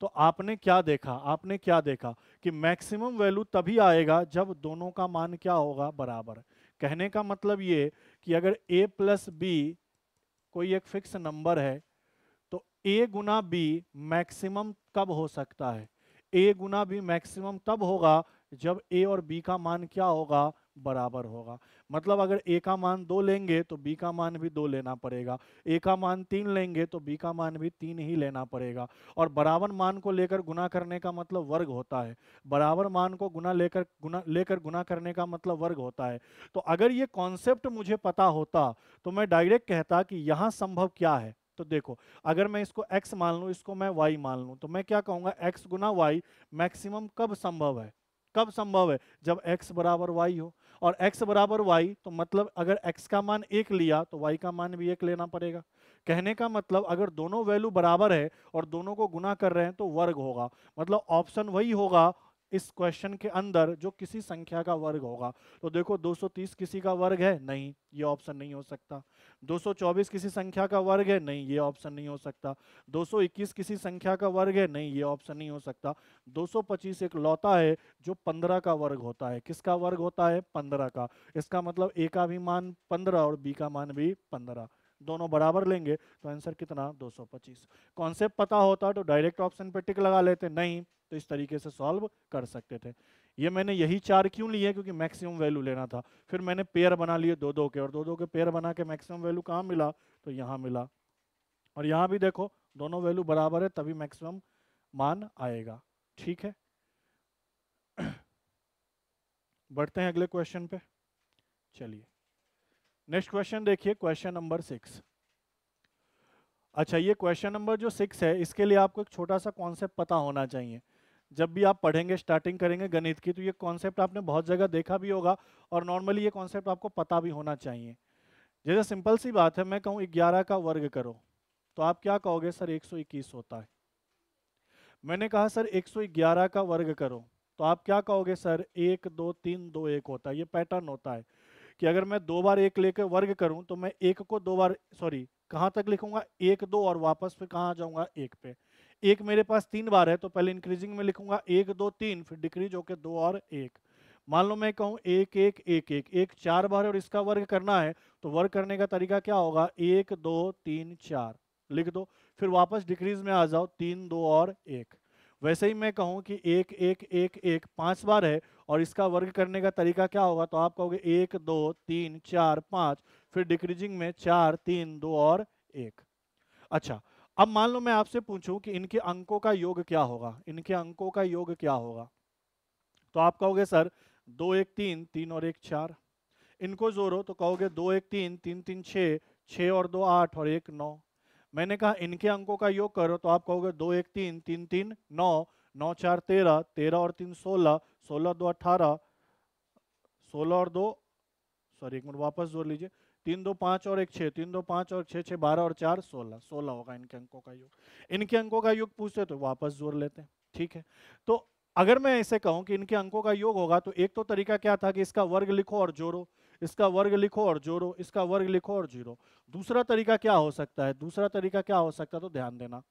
तो आपने क्या देखा आपने क्या देखा कि मैक्सिमम वैल्यू तभी आएगा जब दोनों का मान क्या होगा बराबर कहने का मतलब ये कि अगर a प्लस बी कोई एक फिक्स नंबर है तो a गुना बी मैक्सिमम कब हो सकता है a गुना बी मैक्सिमम तब होगा जब a और b का मान क्या होगा बराबर होगा मतलब अगर ए का मान दो लेंगे तो बी का मान भी दो लेना पड़ेगा ए का मान तीन लेंगे तो बी का मान भी तीन ही लेना पड़ेगा और बराबर मान को लेकर गुना करने का मतलब वर्ग होता है बराबर मान को गुना लेकर गुना लेकर गुना करने का मतलब वर्ग होता है तो अगर ये कॉन्सेप्ट मुझे पता होता तो मैं डायरेक्ट कहता कि यहाँ संभव क्या है तो देखो अगर मैं इसको एक्स मान लूँ इसको मैं वाई मान लूँ तो मैं क्या कहूँगा एक्स गुना वाई मैक्सिमम कब संभव है कब संभव है जब x बराबर y हो और x बराबर वाई तो मतलब अगर x का मान एक लिया तो y का मान भी एक लेना पड़ेगा कहने का मतलब अगर दोनों वैल्यू बराबर है और दोनों को गुना कर रहे हैं तो वर्ग होगा मतलब ऑप्शन वही होगा इस क्वेश्चन के अंदर जो किसी संख्या का वर्ग होगा तो देखो 230 किसी का वर्ग है नहीं ये ऑप्शन नहीं हो सकता 224 किसी संख्या का वर्ग है नहीं ये ऑप्शन नहीं हो सकता 221 किसी संख्या का वर्ग है नहीं ये ऑप्शन नहीं हो सकता 225 एक लौता है जो 15 का वर्ग होता है किसका वर्ग होता है 15 का इसका मतलब ए का भी मान पंद्रह और बी का मान भी पंद्रह दोनों बराबर लेंगे तो आंसर कितना 225 सौ कॉन्सेप्ट पता होता तो डायरेक्ट ऑप्शन पे टिक लगा लेते नहीं तो इस तरीके से सॉल्व कर सकते थे ये मैंने यही चार क्यों लिए क्योंकि मैक्सिमम वैल्यू लेना था फिर मैंने पेयर बना लिए दो दो के और दो दो के पेयर बना के मैक्सिमम वैल्यू कहाँ मिला तो यहाँ मिला और यहाँ भी देखो दोनों वैल्यू बराबर है तभी मैक्सिमम मान आएगा ठीक है बढ़ते हैं अगले क्वेश्चन पे चलिए नेक्स्ट क्वेश्चन देखिए क्वेश्चन नंबर सिक्स अच्छा ये क्वेश्चन नंबर जो सिक्स है इसके लिए आपको एक छोटा सा कॉन्सेप्ट पता होना चाहिए जब भी आप पढ़ेंगे स्टार्टिंग करेंगे गणित की तो ये कॉन्सेप्ट आपने बहुत जगह देखा भी होगा और नॉर्मली ये कॉन्सेप्ट आपको पता भी होना चाहिए जैसे सिंपल सी बात है मैं कहूँ ग्यारह का वर्ग करो तो आप क्या कहोगे सर एक होता है मैंने कहा सर एक का वर्ग करो तो आप क्या कहोगे सर एक दो तीन दो एक होता है ये पैटर्न होता है कि अगर मैं दो बार एक लेकर वर्ग करूं तो मैं एक को दो बार सॉरी कहां तक लिखूंगा एक दो और वापस फिर कहां जाऊंगा एक पे एक मेरे पास तीन बार है तो पहले इंक्रीजिंग में लिखूंगा एक दो तीन फिर डिक्रीज होकर दो और एक मान लो मैं कहूँ एक एक एक एक एक चार बार और इसका वर्ग करना है तो वर्ग करने का तरीका क्या होगा एक दो तीन चार लिख दो फिर वापस डिक्रीज में आ जाओ तीन दो और एक वैसे ही मैं कहूँ कि एक एक एक एक पाँच बार है और इसका वर्ग करने का तरीका क्या होगा तो आप कहोगे एक दो तीन चार पाँच फिर डिक्रीजिंग में चार तीन दो और एक अच्छा अब मान लो मैं आपसे पूछूं कि इनके अंकों का योग क्या होगा इनके अंकों का योग क्या होगा तो आप कहोगे सर दो एक तीन तीन और एक चार इनको जोड़ो तो कहोगे दो एक तीन तीन तीन छः छः और दो आठ और एक नौ मैंने कहा इनके अंकों का योग करो तो आप कहोगे दो एक तीन तीन तीन नौ नौ चार तेरह तेरह और तीन सोलह सोलह दो अठारह सोलह और दो सॉरी एक मिनट वापस जोड़ लीजिए तीन दो पांच और एक छः तीन दो पांच और छः छः बारह और चार सोलह सोलह होगा इनके अंकों का योग इनके अंकों का योग पूछते तो वापस जोड़ लेते हैं ठीक है तो अगर मैं ऐसे कहूं कि इनके अंकों का योग होगा तो एक तो तरीका क्या था कि इसका वर्ग लिखो और जोड़ो इसका वर्ग लिखो और जोड़ो इसका वर्ग लिखो और जीरो दूसरा तरीका क्या हो सकता है दूसरा तरीका क्या हो सकता है तो ध्यान देना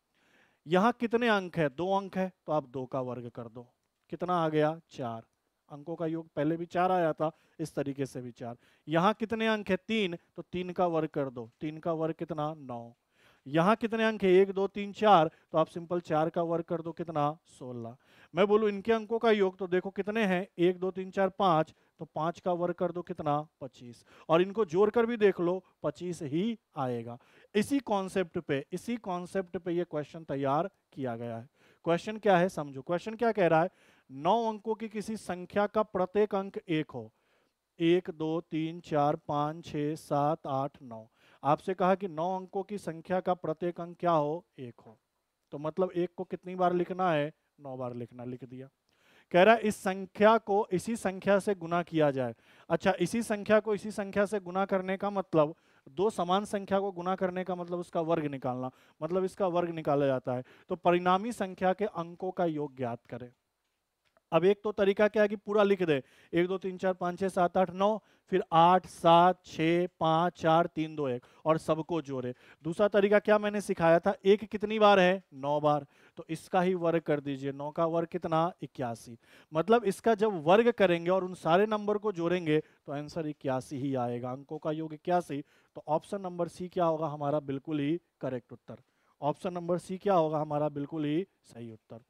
यहाँ कितने अंक है दो अंक है तो आप दो का वर्ग कर दो कितना आ गया चार अंकों का योग पहले भी चार आया था इस तरीके से भी चार यहाँ कितने अंक है तीन तो तीन का वर्ग कर दो तीन का वर्ग कितना नौ यहाँ कितने अंक है एक दो तीन चार तो आप सिंपल चार का वर्ग कर दो कितना सोलह मैं बोलू इनके अंकों का योग तो देखो कितने हैं एक दो तीन चार पांच तो पांच का वर्ग कर दो कितना पच्चीस और इनको जोड़ कर भी देख लो पच्चीस ही आएगा इसी कॉन्सेप्ट पे इसी कॉन्सेप्ट पे ये क्वेश्चन तैयार किया गया है क्वेश्चन क्या है समझो क्वेश्चन क्या कह रहा है नौ अंकों की किसी संख्या का प्रत्येक अंक एक हो एक दो तीन चार पांच छ सात आठ नौ आपसे कहा कि नौ अंकों की संख्या का प्रत्येक अंक क्या हो एक हो तो मतलब एक को कितनी बार लिखना है नौ बार लिखना लिख दिया कह रहा है इस संख्या को इसी संख्या से गुना किया जाए अच्छा इसी संख्या को इसी संख्या से गुना करने का मतलब दो समान संख्या को गुना करने का मतलब उसका वर्ग निकालना मतलब इसका वर्ग निकाला जाता है तो परिणामी संख्या के अंकों का योग ज्ञात करें अब एक तो तरीका क्या है कि पूरा लिख दे एक दो तीन चार पाँच छः सात आठ नौ फिर आठ सात छः पाँच चार तीन दो एक और सबको जोड़े दूसरा तरीका क्या मैंने सिखाया था एक कितनी बार है नौ बार तो इसका ही वर्ग कर दीजिए नौ का वर्ग कितना इक्यासी मतलब इसका जब वर्ग करेंगे और उन सारे नंबर को जोड़ेंगे तो आंसर इक्यासी ही आएगा अंकों का योग इक्यासी तो ऑप्शन नंबर सी क्या होगा हमारा बिल्कुल ही करेक्ट उत्तर ऑप्शन नंबर सी क्या होगा हमारा बिल्कुल ही सही उत्तर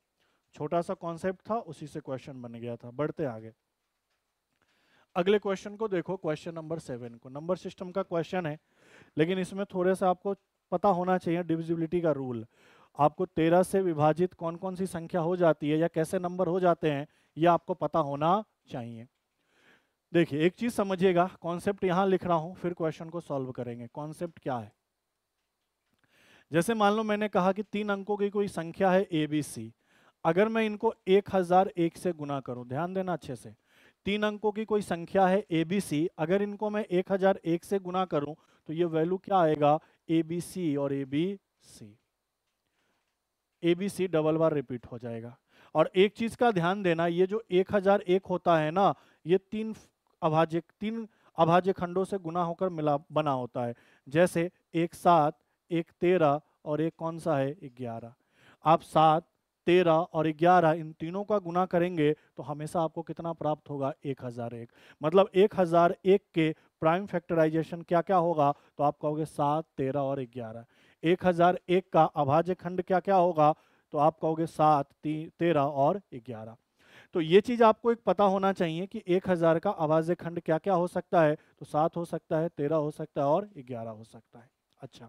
छोटा सा कॉन्सेप्ट था उसी से क्वेश्चन बन गया था बढ़ते आगे अगले क्वेश्चन को देखो क्वेश्चन नंबर सेवन को नंबर सिस्टम का क्वेश्चन है लेकिन इसमें थोड़े सा आपको पता होना चाहिए डिविजिबिलिटी का रूल आपको तेरह से विभाजित कौन कौन सी संख्या हो जाती है या कैसे नंबर हो जाते हैं यह आपको पता होना चाहिए देखिए एक चीज समझिएगा कॉन्सेप्ट यहां लिख रहा हूं फिर क्वेश्चन को सॉल्व करेंगे कॉन्सेप्ट क्या है जैसे मान लो मैंने कहा कि तीन अंकों की कोई संख्या है ए बी सी अगर मैं इनको एक हजार एक से गुना करूं ध्यान देना अच्छे से तीन अंकों की कोई संख्या है ए बी सी अगर इनको मैं एक हजार एक से गुना करूं तो ये वैल्यू क्या आएगा ए बी सी और A B C A B C double बार रिपीट हो जाएगा और एक चीज का ध्यान देना ये जो एक हजार एक होता है ना ये तीन अभाज्य तीन अभाज्य खंडों से गुना होकर मिला बना होता है जैसे एक सात एक तेरह और एक कौन सा है ग्यारह आप सात तेरह और ग्यारह इन तीनों का गुना करेंगे तो हमेशा आपको कितना प्राप्त होगा एक हज़ार एक मतलब एक हज़ार एक के प्राइम फैक्टराइजेशन क्या क्या होगा तो आप कहोगे सात तेरह और ग्यारह एक हज़ार एक का अभाज्य खंड क्या क्या होगा तो आप कहोगे सात तेरह और ग्यारह तो ये चीज़ आपको एक पता होना चाहिए कि एक हज़ार का आवाज़ खंड क्या क्या हो सकता है तो सात हो सकता है तेरह हो सकता है और ग्यारह हो सकता है अच्छा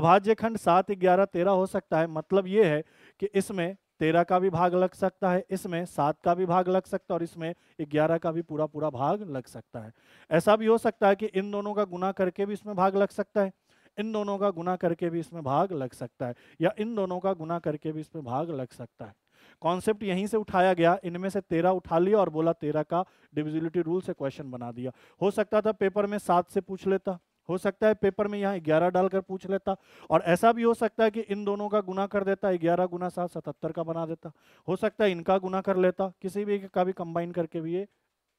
अभाज्य खंड सात ग्यारह तेरह हो सकता है मतलब ये है कि इसमें तेरह का भी भाग लग सकता है इसमें सात का भी भाग लग सकता है और इसमें ग्यारह का भी पूरा पूरा भाग लग सकता है ऐसा भी हो सकता है कि इन दोनों का गुना करके भी इसमें भाग लग सकता है इन दोनों का गुना करके भी इसमें भाग लग सकता है या इन दोनों का गुना करके भी इसमें भाग लग सकता है कॉन्सेप्ट यहीं से उठाया गया इनमें से तेरह उठा लिया और बोला तेरह का डिविजिलिटी रूल से क्वेश्चन बना दिया हो सकता था पेपर में सात से पूछ लेता हो सकता है पेपर में यहाँ ग्यारह डालकर पूछ लेता और ऐसा भी हो सकता है कि इन दोनों का गुना कर देता ग्यारह गुना सात सतहत्तर का बना देता हो सकता है इनका गुना कर लेता किसी भी का भी कंबाइन करके भी ये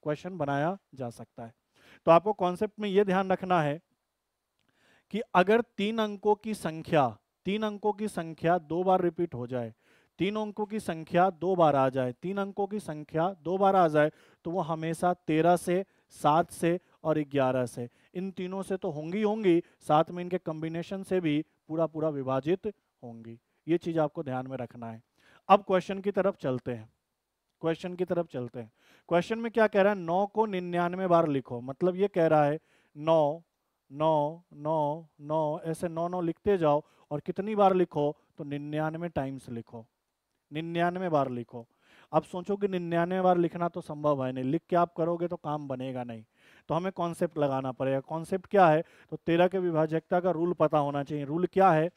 क्वेश्चन बनाया जा सकता है तो आपको कॉन्सेप्ट में ये ध्यान रखना है कि अगर तीन अंकों की संख्या तीन अंकों की संख्या दो बार रिपीट हो जाए तीन अंकों की संख्या दो बार आ जाए तीन अंकों की संख्या दो बार आ जाए तो वो हमेशा तेरह से सात से और ग्यारह से इन तीनों से तो होंगी होंगी साथ में इनके कम्बिनेशन से भी पूरा पूरा विभाजित होंगी ये चीज़ आपको ध्यान में रखना है अब क्वेश्चन की तरफ चलते हैं क्वेश्चन की तरफ चलते हैं क्वेश्चन में क्या कह रहा है नौ को निन्यानवे बार लिखो मतलब ये कह रहा है नौ नौ नौ नौ ऐसे नौ नौ लिखते जाओ और कितनी बार लिखो तो निन्यानवे टाइम्स लिखो निन्यानवे बार लिखो अब सोचो कि निन्यानवे बार लिखना तो संभव है नहीं लिख के आप करोगे तो काम बनेगा नहीं तो हमें कॉन्सेप्ट लगाना पड़ेगा कॉन्सेप्ट क्या है तो तेरह के विभाजकता का रूल पता होना चाहिए रूल क्या है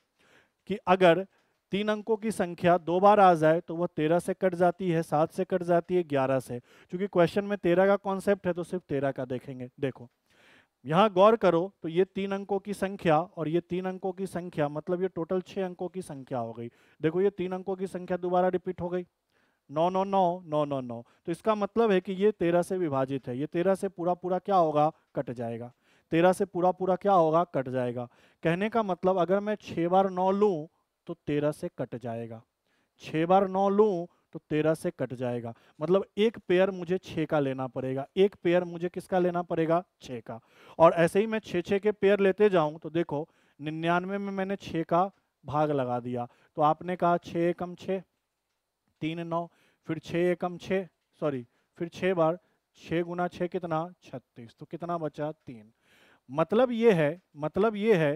कि अगर तीन अंकों की संख्या दो बार आ जाए तो वह तेरह से कट जाती है सात से कट जाती है ग्यारह से क्योंकि क्वेश्चन में तेरह का कॉन्सेप्ट है तो सिर्फ तेरह का देखेंगे देखो यहाँ गौर करो तो ये तीन अंकों की संख्या और ये तीन अंकों की संख्या मतलब ये टोटल छः अंकों की संख्या हो गई देखो ये तीन अंकों की संख्या दोबारा रिपीट हो गई नौ नौ नौ नौ नौ नौ तो इसका मतलब है कि ये तेरह से विभाजित है ये तेरह से पूरा पूरा क्या होगा कट जाएगा तेरह से पूरा पूरा क्या होगा कट जाएगा कहने का मतलब अगर मैं छः बार नौ लूँ तो तेरह से कट जाएगा छः बार नौ लूँ तो तेरह से कट जाएगा मतलब एक पेयर मुझे छः का लेना पड़ेगा एक पेयर मुझे किसका लेना पड़ेगा छः का और ऐसे ही मैं छः छः के पेयर लेते जाऊँ तो देखो निन्यानवे में मैंने छः का भाग लगा दिया तो आपने कहा छः कम छः तीन नौ फिर छः एकम छः सॉरी फिर छः बार छः गुना छः कितना छत्तीस तो कितना बचा तीन मतलब ये है मतलब ये है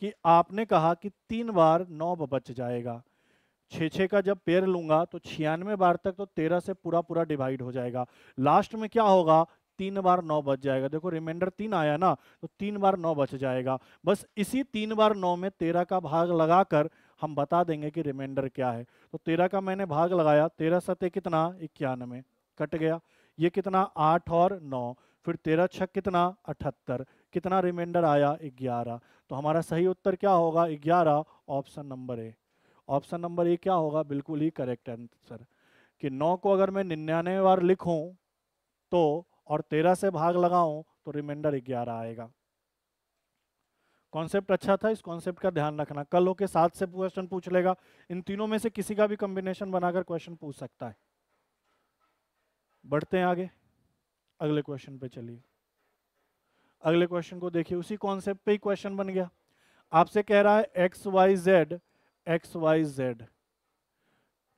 कि आपने कहा कि तीन बार नौ बच जाएगा छः छः का जब पेयर लूंगा तो छियानवे बार तक तो तेरह से पूरा पूरा डिवाइड हो जाएगा लास्ट में क्या होगा तीन बार नौ बच जाएगा देखो रिमाइंडर तीन आया ना तो तीन बार नौ बच जाएगा बस इसी तीन बार नौ में तेरह का भाग लगाकर हम बता देंगे कि रिमाइंडर क्या है तो तेरह का मैंने भाग लगाया तेरह सत्य कितना इक्यानवे कट गया ये कितना आठ और नौ फिर तेरह छः कितना अठहत्तर कितना रिमाइंडर आया ग्यारह तो हमारा सही उत्तर क्या होगा ग्यारह option number A option number A क्या होगा बिल्कुल ही करेक्ट आंसर कि नौ को अगर मैं निन्यानवे बार लिखूं तो और तेरह से भाग लगाऊं तो रिमाइंडर ग्यारह आएगा कॉन्सेप्ट अच्छा था इस कॉन्सेप्ट का ध्यान रखना कल होके साथ से क्वेश्चन पूछ लेगा इन तीनों में से किसी का भी कॉम्बिनेशन बनाकर क्वेश्चन पूछ सकता है बढ़ते हैं आगे अगले क्वेश्चन पे चलिए अगले क्वेश्चन को देखिए उसी कॉन्सेप्ट पे ही क्वेश्चन बन गया आपसे कह रहा है X Y Z X Y Z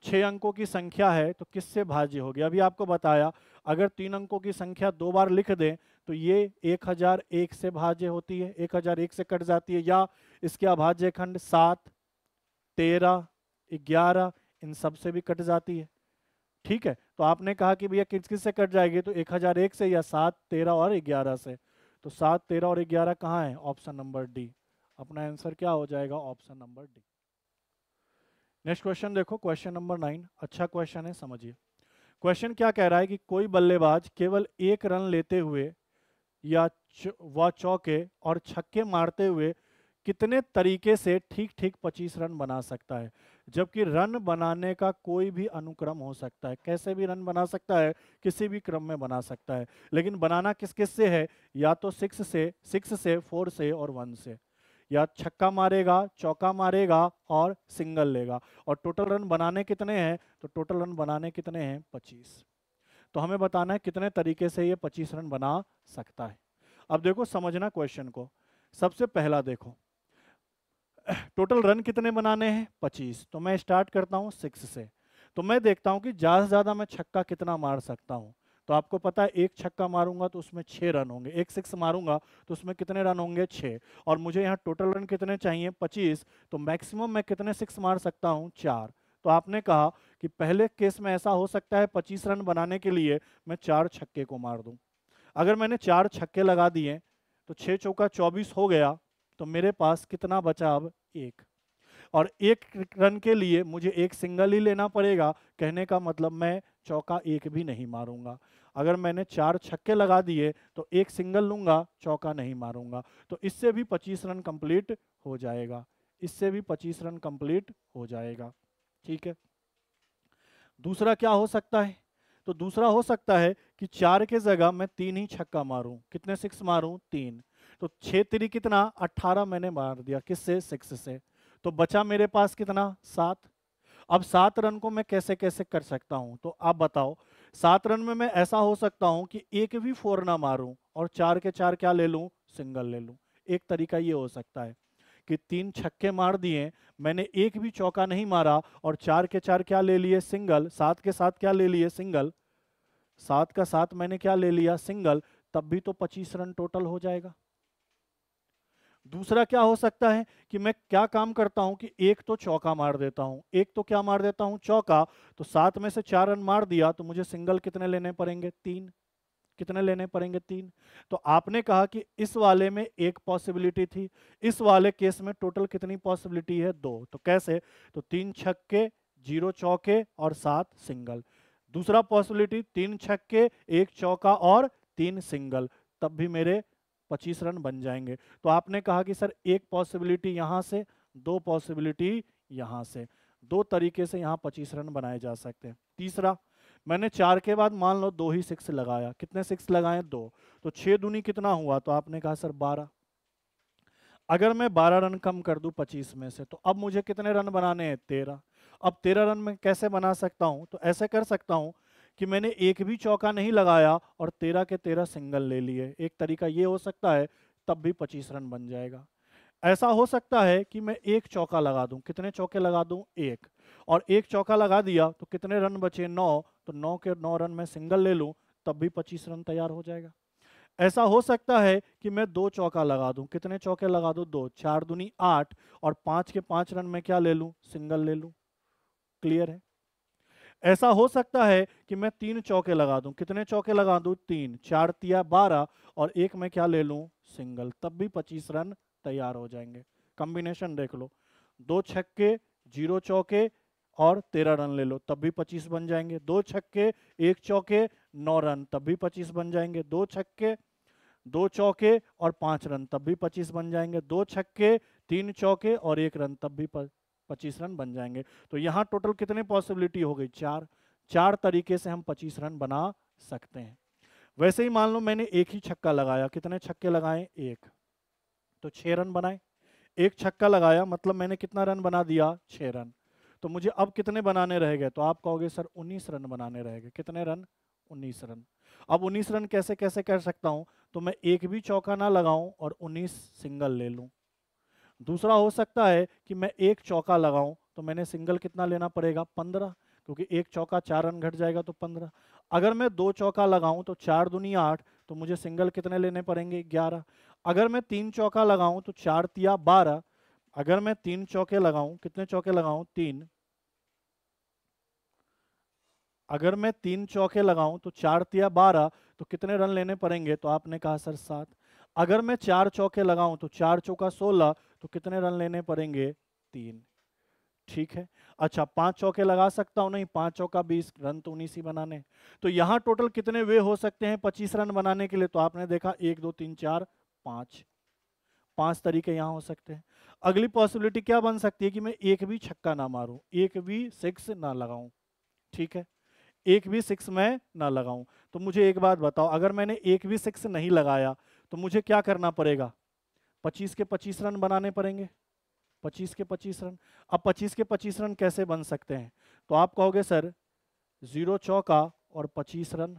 छः अंकों की संख्या है तो किससे भाज्य होगी अभी आपको बताया अगर तीन अंकों की संख्या दो बार लिख दें तो ये 1001 से भाज्य होती है 1001 से कट जाती है या इसके अभाज्य खंड सात तेरह ग्यारह इन सब से भी कट जाती है ठीक है तो आपने कहा कि भैया किस किस से कट जाएगी तो 1001 से या सात तेरह और ग्यारह से तो सात तेरह और ग्यारह कहाँ है ऑप्शन नंबर डी अपना आंसर क्या हो जाएगा option number D next question देखो क्वेश्चन नंबर नाइन अच्छा क्वेश्चन है समझिए क्वेश्चन क्या कह रहा है कि कोई बल्लेबाज केवल एक रन लेते हुए या व चौके और छक्के मारते हुए कितने तरीके से ठीक ठीक 25 रन बना सकता है जबकि रन बनाने का कोई भी अनुक्रम हो सकता है कैसे भी रन बना सकता है किसी भी क्रम में बना सकता है लेकिन बनाना किस किस से है या तो सिक्स से सिक्स से फोर से और वन से या छक्का मारेगा चौका मारेगा और सिंगल लेगा और टोटल रन बनाने कितने हैं तो टोटल रन बनाने कितने हैं पच्चीस तो हमें बताना है कितने तरीके से ये पच्चीस रन बना सकता है अब देखो समझना क्वेश्चन को सबसे पहला देखो टोटल रन कितने बनाने हैं पच्चीस तो मैं स्टार्ट करता हूँ सिक्स से तो मैं देखता हूँ कि ज़्यादा से ज़्यादा मैं छक्का कितना मार सकता हूँ तो आपको पता है एक छक्का मारूंगा तो उसमें छः रन होंगे एक सिक्स मारूंगा तो उसमें कितने रन होंगे छः और मुझे यहाँ टोटल रन कितने चाहिए पच्चीस तो मैक्सिमम मैं कितने सिक्स मार सकता हूँ चार तो आपने कहा कि पहले केस में ऐसा हो सकता है पच्चीस रन बनाने के लिए मैं चार छक्के को मार दूँ अगर मैंने चार छक्के लगा दिए तो छः चौका चौबीस हो गया तो मेरे पास कितना बचा अब एक और एक रन के लिए मुझे एक सिंगल ही लेना पड़ेगा कहने का मतलब मैं चौका एक भी नहीं मारूंगा अगर मैंने चार छक्के लगा दिए तो एक सिंगल लूंगा चौका नहीं मारूंगा तो इससे भी पच्चीस रन कंप्लीट हो जाएगा इससे भी पच्चीस रन कंप्लीट हो जाएगा ठीक है दूसरा क्या हो सकता है तो दूसरा हो सकता है कि चार के जगह मैं तीन ही छक्का मारूं कितने सिक्स मारूं तीन तो छः तिरी कितना अट्ठारह मैंने मार दिया किससे सिक्स से तो बचा मेरे पास कितना सात अब सात रन को मैं कैसे कैसे कर सकता हूं तो आप बताओ सात रन में मैं ऐसा हो सकता हूं कि एक भी फोर ना मारूं और चार के चार क्या ले लूं सिंगल ले लूं एक तरीका ये हो सकता है कि तीन छक्के मार दिए मैंने एक भी चौका नहीं मारा और चार के चार क्या ले लिए सिंगल सात के साथ क्या ले लिए सिंगल सात का सात मैंने क्या ले लिया सिंगल तब भी तो पच्चीस रन टोटल हो जाएगा दूसरा क्या हो सकता है कि मैं क्या काम करता हूं कि एक तो चौका मार देता हूं एक तो क्या मार देता हूं चौका तो सात में से चार रन मार दिया तो मुझे सिंगल कितने लेने पड़ेंगे तीन कितने लेने पड़ेंगे तीन तो आपने कहा कि इस वाले में एक पॉसिबिलिटी थी इस वाले केस में टोटल कितनी पॉसिबिलिटी है दो तो कैसे तो तीन छक्के जीरो चौके और सात सिंगल दूसरा पॉसिबिलिटी तीन छक्के एक चौका और तीन सिंगल तब भी मेरे पच्चीस रन बन जाएंगे तो आपने कहा कि सर एक पॉसिबिलिटी यहाँ से दो पॉसिबिलिटी यहाँ से दो तरीके से यहाँ पच्चीस रन बनाए जा सकते हैं तीसरा मैंने चार के बाद मान लो दो ही सिक्स लगाया कितने सिक्स लगाए दो तो छः दूनी कितना हुआ तो आपने कहा सर बारह अगर मैं बारह रन कम कर दूं पच्चीस में से तो अब मुझे कितने रन बनाने हैं तेरह अब तेरह रन में कैसे बना सकता हूं तो ऐसे कर सकता हूं कि मैंने एक भी चौका नहीं लगाया और तेरह के तेरह सिंगल ले लिए एक तरीका ये हो सकता है तब भी पच्चीस रन बन जाएगा ऐसा हो सकता है कि मैं एक चौका लगा दूं कितने चौके लगा दूं एक और एक चौका लगा दिया तो कितने रन बचे नौ तो नौ के नौ रन मैं सिंगल ले लूं तब भी पच्चीस रन तैयार हो जाएगा ऐसा हो सकता है कि मैं दो चौका लगा दूं कितने चौके लगा दूं दो चार दुनी आठ और पाँच के पाँच रन में क्या ले लूं सिंगल ले लूं क्लियर है ऐसा हो सकता है कि मैं तीन चौके लगा दूं कितने चौके लगा दूं तीन चार तिया बारह और एक मैं क्या ले लूं सिंगल तब भी पच्चीस रन तैयार हो जाएंगे कॉम्बिनेशन देख लो दो छक्के जीरो चौके और तेरह रन ले लो तब भी पच्चीस बन जाएंगे दो छक्के एक चौके नौ रन तब भी पच्चीस बन जाएंगे दो छक्के दो चौके और पांच रन तब भी पच्चीस बन जाएंगे दो छक्के तीन चौके और एक रन तब भी पच्चीस रन बन जाएंगे तो यहाँ टोटल कितने पॉसिबिलिटी हो गई चार चार तरीके से हम पच्चीस रन बना सकते हैं वैसे ही मान लो मैंने एक ही छक्का लगाया कितने छक्के लगाए एक तो छः रन बनाए एक छक्का लगाया मतलब मैंने कितना रन बना दिया छः रन तो मुझे अब कितने बनाने रह गए तो आप कहोगे सर 19 रन बनाने रह गए कितने रन 19 रन अब 19 रन कैसे कैसे कर सकता हूँ तो मैं एक भी चौका ना लगाऊं और 19 सिंगल ले लूँ दूसरा हो सकता है कि मैं एक चौका लगाऊं तो मैंने सिंगल कितना लेना पड़ेगा पंद्रह क्योंकि एक चौका चार रन घट जाएगा तो पंद्रह अगर मैं दो चौका लगाऊं तो चार दुनिया आठ तो मुझे सिंगल कितने लेने पड़ेंगे ग्यारह अगर मैं तीन चौका लगाऊं तो चार तिया बारह अगर मैं तीन चौके लगाऊं कितने चौके लगाऊं तीन अगर मैं तीन चौके लगाऊं तो चार तिया बारह तो कितने रन लेने पड़ेंगे तो आपने कहा सर सात अगर मैं चार चौके लगाऊं तो चार चौका सोलह तो कितने रन लेने पड़ेंगे तीन ठीक है अच्छा पांच चौके लगा सकता हूं नहीं पांच चौका बीस रन तो उन्नीस ही बनाने तो यहां टोटल कितने वे हो सकते हैं पच्चीस रन बनाने के लिए तो आपने देखा एक दो तीन चार पांच पांच तरीके यहां हो सकते हैं अगली पॉसिबिलिटी क्या बन सकती है कि मैं एक भी छक्का ना मारू एक भी सिक्स ना लगाऊ ठीक है एक भी सिक्स में ना लगाऊं तो मुझे एक बात बताओ अगर मैंने एक भी सिक्स नहीं लगाया तो मुझे क्या करना पड़ेगा पच्चीस के पच्चीस रन बनाने पड़ेंगे पच्चीस के पच्चीस रन अब पच्चीस के पच्चीस रन कैसे बन सकते हैं तो आप कहोगे सर जीरो चौका और पच्चीस रन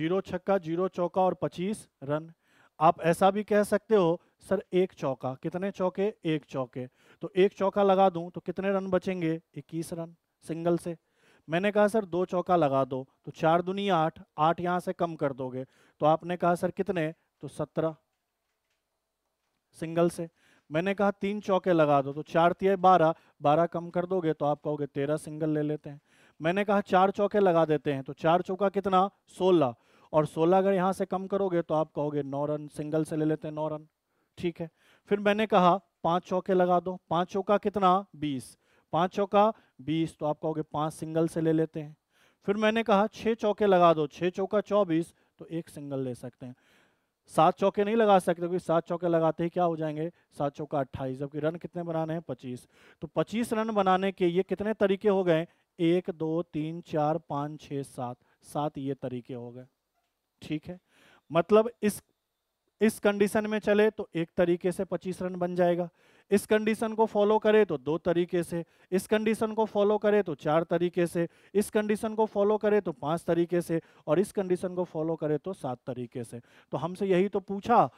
जीरो छक्का जीरो चौका और पच्चीस रन आप ऐसा भी कह सकते हो सर एक चौका कितने चौके एक चौके तो एक चौका लगा दूं तो कितने रन बचेंगे इक्कीस रन सिंगल से मैंने कहा सर दो चौका लगा दो तो चार दुनिया आठ आठ यहां से कम कर दोगे तो आपने कहा सर कितने तो सत्रह सिंगल से मैंने कहा तीन चौके लगा दो तो चार तीय बारह बारह कम कर दोगे तो आप कहोगे तेरह सिंगल ले लेते हैं मैंने कहा चार चौके लगा देते हैं तो चार चौका कितना सोलह और सोलह अगर यहाँ से कम करोगे तो आप कहोगे नौ रन सिंगल से ले लेते हैं नौ रन ठीक है फिर मैंने कहा पांच चौके लगा दो पांच चौका कितना बीस पाँच चौका बीस तो आप कहोगे पाँच सिंगल से ले लेते हैं फिर मैंने कहा छः चौके लगा दो छः चौका चौबीस तो एक सिंगल ले सकते हैं सात चौके नहीं लगा सकते क्योंकि सात चौके लगाते ही क्या हो जाएंगे सात चौका अट्ठाईस जबकि रन कितने बनाने हैं पच्चीस तो पच्चीस रन बनाने के ये कितने तरीके हो गए एक दो तीन चार पाँच छः सात सात ये तरीके हो गए ठीक है मतलब इस इस कंडीशन में चले तो एक तरीके से 25 रन बन जाएगा इस कंडीशन को फॉलो करे तो दो तरीके से इस कंडीशन को फॉलो करे तो चार तरीके से इस कंडीशन को फॉलो करे तो पांच तरीके से और इस कंडीशन को फॉलो करे तो सात तरीके से तो हमसे यही तो पूछा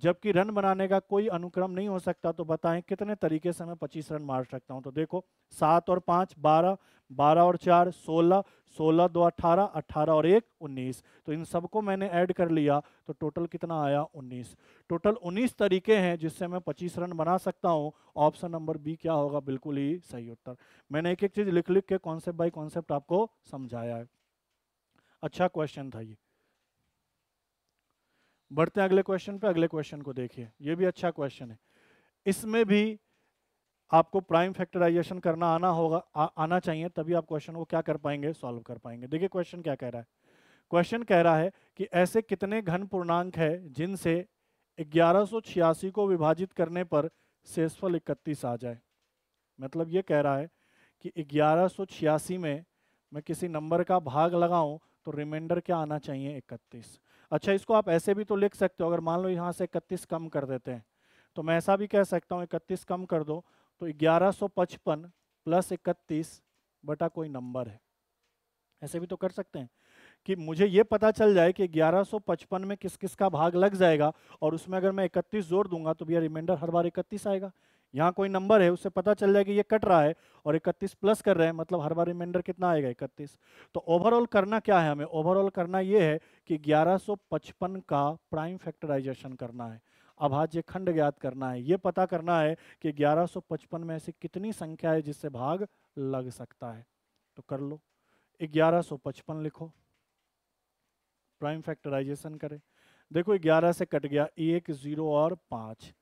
जबकि रन बनाने का कोई अनुक्रम नहीं हो सकता तो बताएं कितने तरीके से मैं पच्चीस रन मार सकता हूं तो देखो सात और पाँच बारह बारह और चार सोलह सोलह दो अट्ठारह अट्ठारह और एक उन्नीस तो इन सबको मैंने ऐड कर लिया तो टोटल कितना आया उन्नीस टोटल उन्नीस तरीके हैं जिससे मैं पच्चीस रन बना सकता हूँ ऑप्शन नंबर बी क्या होगा बिल्कुल ही सही उत्तर मैंने एक एक चीज़ लिख लिख के कॉन्सेप्ट बाई कॉन्सेप्ट आपको समझाया है अच्छा क्वेश्चन था ये बढ़ते हैं अगले क्वेश्चन पे अगले क्वेश्चन को देखिए ये भी अच्छा क्वेश्चन है इसमें भी आपको प्राइम फैक्टराइजेशन करना आना होगा आ, आना चाहिए तभी आप क्वेश्चन को क्या कर पाएंगे सॉल्व कर पाएंगे देखिए क्वेश्चन क्या कह रहा है क्वेश्चन कह रहा है कि ऐसे कितने घन पूर्णांक है जिनसे ग्यारह को विभाजित करने पर शेषफल इकतीस आ जाए मतलब ये कह रहा है कि ग्यारह में मैं किसी नंबर का भाग लगाऊं तो रिमाइंडर क्या आना चाहिए इकतीस अच्छा इसको आप ऐसे भी तो लिख सकते हो अगर मान लो यहाँ से इकतीस कम कर देते हैं तो मैं ऐसा भी कह सकता हूँ इकतीस कम कर दो तो ग्यारह सौ पचपन प्लस इकतीस बटा कोई नंबर है ऐसे भी तो कर सकते हैं कि मुझे ये पता चल जाए कि 1155 में किस किस का भाग लग जाएगा और उसमें अगर मैं इकतीस जोड़ दूंगा तो भैया रिमाइंडर हर बार इकतीस आएगा यहाँ कोई नंबर है उससे पता चल जाएगा ये कट रहा है और 31 प्लस कर रहे हैं मतलब हर बार रिमाइंडर कितना आएगा 31 तो ओवरऑल करना क्या है हमें ओवरऑल करना ये है कि 1155 का प्राइम फैक्टराइजेशन करना है अभाज्य खंड ज्ञात करना है ये पता करना है कि 1155 में ऐसी कितनी संख्या है जिससे भाग लग सकता है तो कर लो ग्यारह लिखो प्राइम फैक्टराइजेशन करें देखो ग्यारह से कट गया एक जीरो और पाँच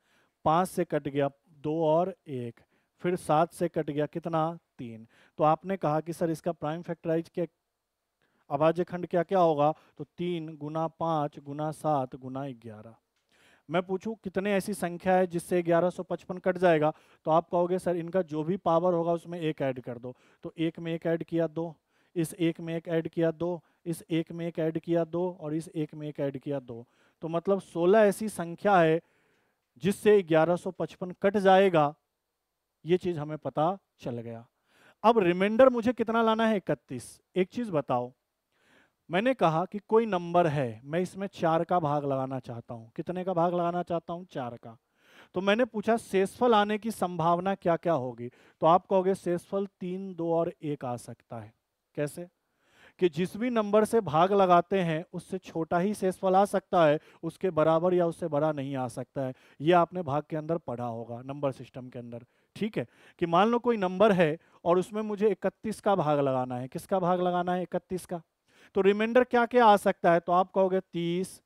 पाँच से कट गया दो और एक फिर सात से कट गया कितना तीन तो आपने कहा कि सर इसका प्राइम फैक्टराइज के अभाज्य खंड क्या क्या होगा तो तीन गुना पाँच गुना सात गुना ग्यारह मैं पूछूं कितने ऐसी संख्या है जिससे 1155 कट जाएगा तो आप कहोगे सर इनका जो भी पावर होगा उसमें एक ऐड कर दो तो एक में एक ऐड किया दो इस एक में एक ऐड किया दो इस एक में एक ऐड किया दो और इस एक में एक ऐड किया दो तो मतलब 16 ऐसी संख्या है जिससे 1155 कट जाएगा ये चीज हमें पता चल गया अब रिमाइंडर मुझे कितना लाना है इकतीस एक चीज बताओ मैंने कहा कि कोई नंबर है मैं इसमें चार का भाग लगाना चाहता हूं कितने का भाग लगाना चाहता हूं चार का तो मैंने पूछा शेषफल आने की संभावना क्या क्या होगी तो आप कहोगे शेषफल तीन दो और एक आ सकता है कैसे कि जिस भी नंबर से भाग लगाते हैं उससे छोटा ही शेष आ सकता है उसके बराबर या उससे बड़ा नहीं आ सकता है ये आपने भाग के अंदर पढ़ा होगा नंबर सिस्टम के अंदर ठीक है कि मान लो कोई नंबर है और उसमें मुझे 31 का भाग लगाना है किसका भाग लगाना है 31 का तो रिमाइंडर क्या क्या आ सकता है तो आप कहोगे तीस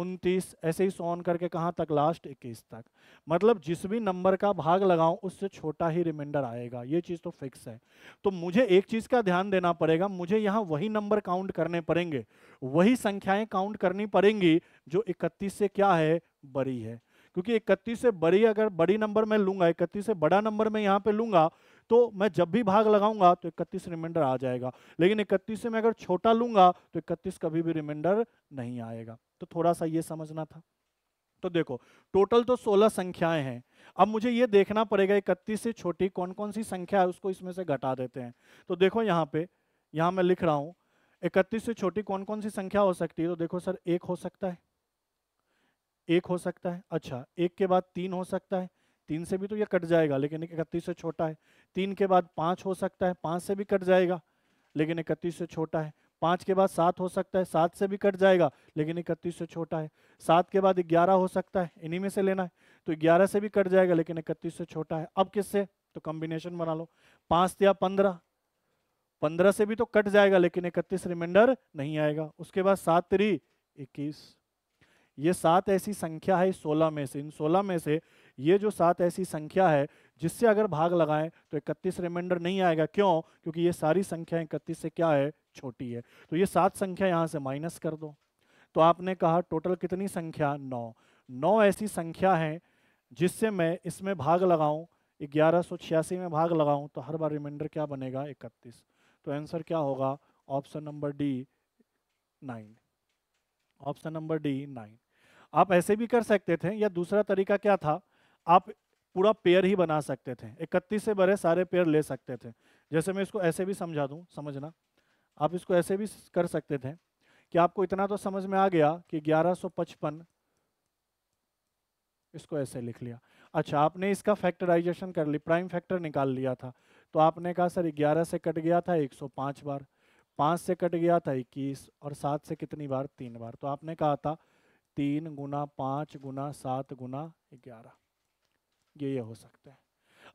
उनतीस ऐसे ही सोन करके कहाँ तक लास्ट इक्कीस तक मतलब जिस भी नंबर का भाग लगाऊं उससे छोटा ही रिमाइंडर आएगा ये चीज़ तो फिक्स है तो मुझे एक चीज़ का ध्यान देना पड़ेगा मुझे यहाँ वही नंबर काउंट करने पड़ेंगे वही संख्याएं काउंट करनी पड़ेंगी जो इकतीस से क्या है बड़ी है क्योंकि इकतीस से बड़ी अगर बड़ी नंबर में लूंगा इकतीस से बड़ा नंबर में यहाँ पे लूंगा तो मैं जब भी भाग लगाऊंगा तो इकतीस रिमाइंडर आ जाएगा लेकिन इकतीस से मैं अगर छोटा लूंगा तो इकतीस कभी भी रिमाइंडर नहीं आएगा तो थोड़ा सा ये समझना था तो देखो टोटल तो 16 संख्याएं हैं अब मुझे ये देखना पड़ेगा इकतीस से छोटी कौन कौन सी संख्या है उसको इसमें से घटा देते हैं तो देखो यहाँ पे यहाँ मैं लिख रहा हूँ इकतीस से छोटी कौन कौन सी संख्या हो सकती है तो देखो सर एक हो सकता है एक हो सकता है अच्छा एक के बाद तीन हो सकता है तीन से भी तो ये कट जाएगा लेकिन इकतीस से छोटा है तीन के बाद पाँच हो सकता है पाँच से भी कट जाएगा लेकिन इकतीस से छोटा है पाँच के बाद सात हो सकता है सात से भी कट जाएगा लेकिन इकतीस से छोटा है सात के बाद ग्यारह हो सकता है इन्हीं में से लेना है तो ग्यारह से भी कट जाएगा लेकिन इकतीस से छोटा है अब किससे तो कॉम्बिनेशन बना लो पाँच या पंद्रह पंद्रह से भी तो कट जाएगा लेकिन इकतीस रिमाइंडर नहीं आएगा उसके बाद सात त्री इक्कीस ये सात ऐसी संख्या है सोलह में से इन सोलह में से ये जो सात ऐसी संख्या है जिससे अगर भाग लगाएं तो इकतीस रिमाइंडर नहीं आएगा क्यों क्योंकि ये सारी संख्या इकतीस से क्या है छोटी है तो ये सात संख्या यहाँ से माइनस कर दो तो आपने कहा टोटल कितनी संख्या नौ नौ ऐसी संख्या है जिससे मैं इसमें भाग लगाऊं ग्यारह में भाग लगाऊं तो हर बार रिमाइंडर क्या बनेगा इकतीस तो आंसर क्या होगा option number D nine option number D nine आप ऐसे भी कर सकते थे या दूसरा तरीका क्या था आप पूरा पेयर ही बना सकते थे इकतीस से बड़े सारे पेयर ले सकते थे जैसे मैं इसको ऐसे भी समझा दूँ समझना आप इसको ऐसे भी कर सकते थे कि आपको इतना तो समझ में आ गया कि 1155 इसको ऐसे लिख लिया अच्छा आपने इसका फैक्टराइजेशन कर ली प्राइम फैक्टर निकाल लिया था तो आपने कहा सर 11 से कट गया था 105 बार 5 से कट गया था 21 और 7 से कितनी बार तीन बार तो आपने कहा था तीन गुना पाँच गुना सात गुना ग्यारह ये ये हो सकता है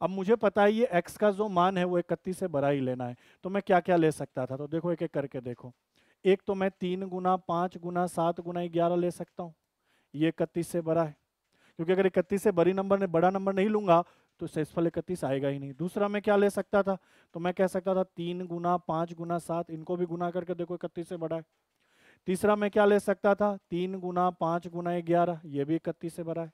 अब मुझे पता है ये x का जो मान है वो इकतीस से बड़ा ही लेना है तो मैं क्या क्या ले सकता था तो देखो एक एक करके देखो एक तो मैं तीन गुना पाँच गुना सात गुना ग्यारह ले सकता हूँ ये इकतीस से बड़ा है क्योंकि अगर इकतीस से बड़ी नंबर ने बड़ा नंबर नहीं लूंगा तो सेसफल इकतीस आएगा ही नहीं दूसरा मैं क्या ले सकता था तो मैं कह सकता था तीन गुना पाँच गुना सात इनको भी गुना करके देखो इकतीस से बड़ा है तीसरा मैं क्या ले सकता था तीन गुना पाँच गुना ग्यारह ये भी इकतीस से बड़ा है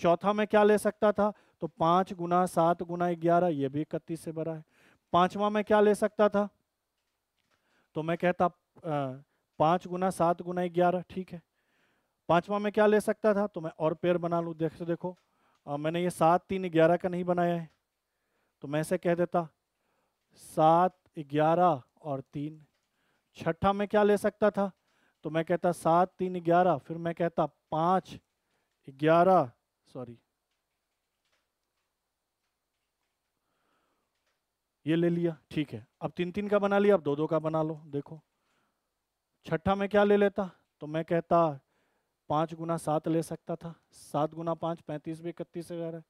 चौथा में क्या ले सकता था तो पांच गुना सात गुना ग्यारह ये भी इकतीस से बड़ा है पांचवा में क्या ले सकता था तो मैं कहता पांच गुना सात गुना ग्यारह ठीक है पांचवा में क्या ले सकता था तो मैं और पेड़ बना लू देखो देखो आ, मैंने ये सात तीन ग्यारह का नहीं बनाया है तो मैं ऐसे कह देता सात ग्यारह और तीन छठा में क्या ले सकता था तो मैं कहता सात तीन ग्यारह फिर मैं कहता पाँच ग्यारह सॉरी ये ले लिया ठीक है अब तीन तीन का बना लिया अब दो दो का बना लो देखो छठा में क्या ले लेता तो मैं कहता पांच गुना सात ले सकता था सात गुना पांच पैंतीस भी इकतीस से ज़्यादा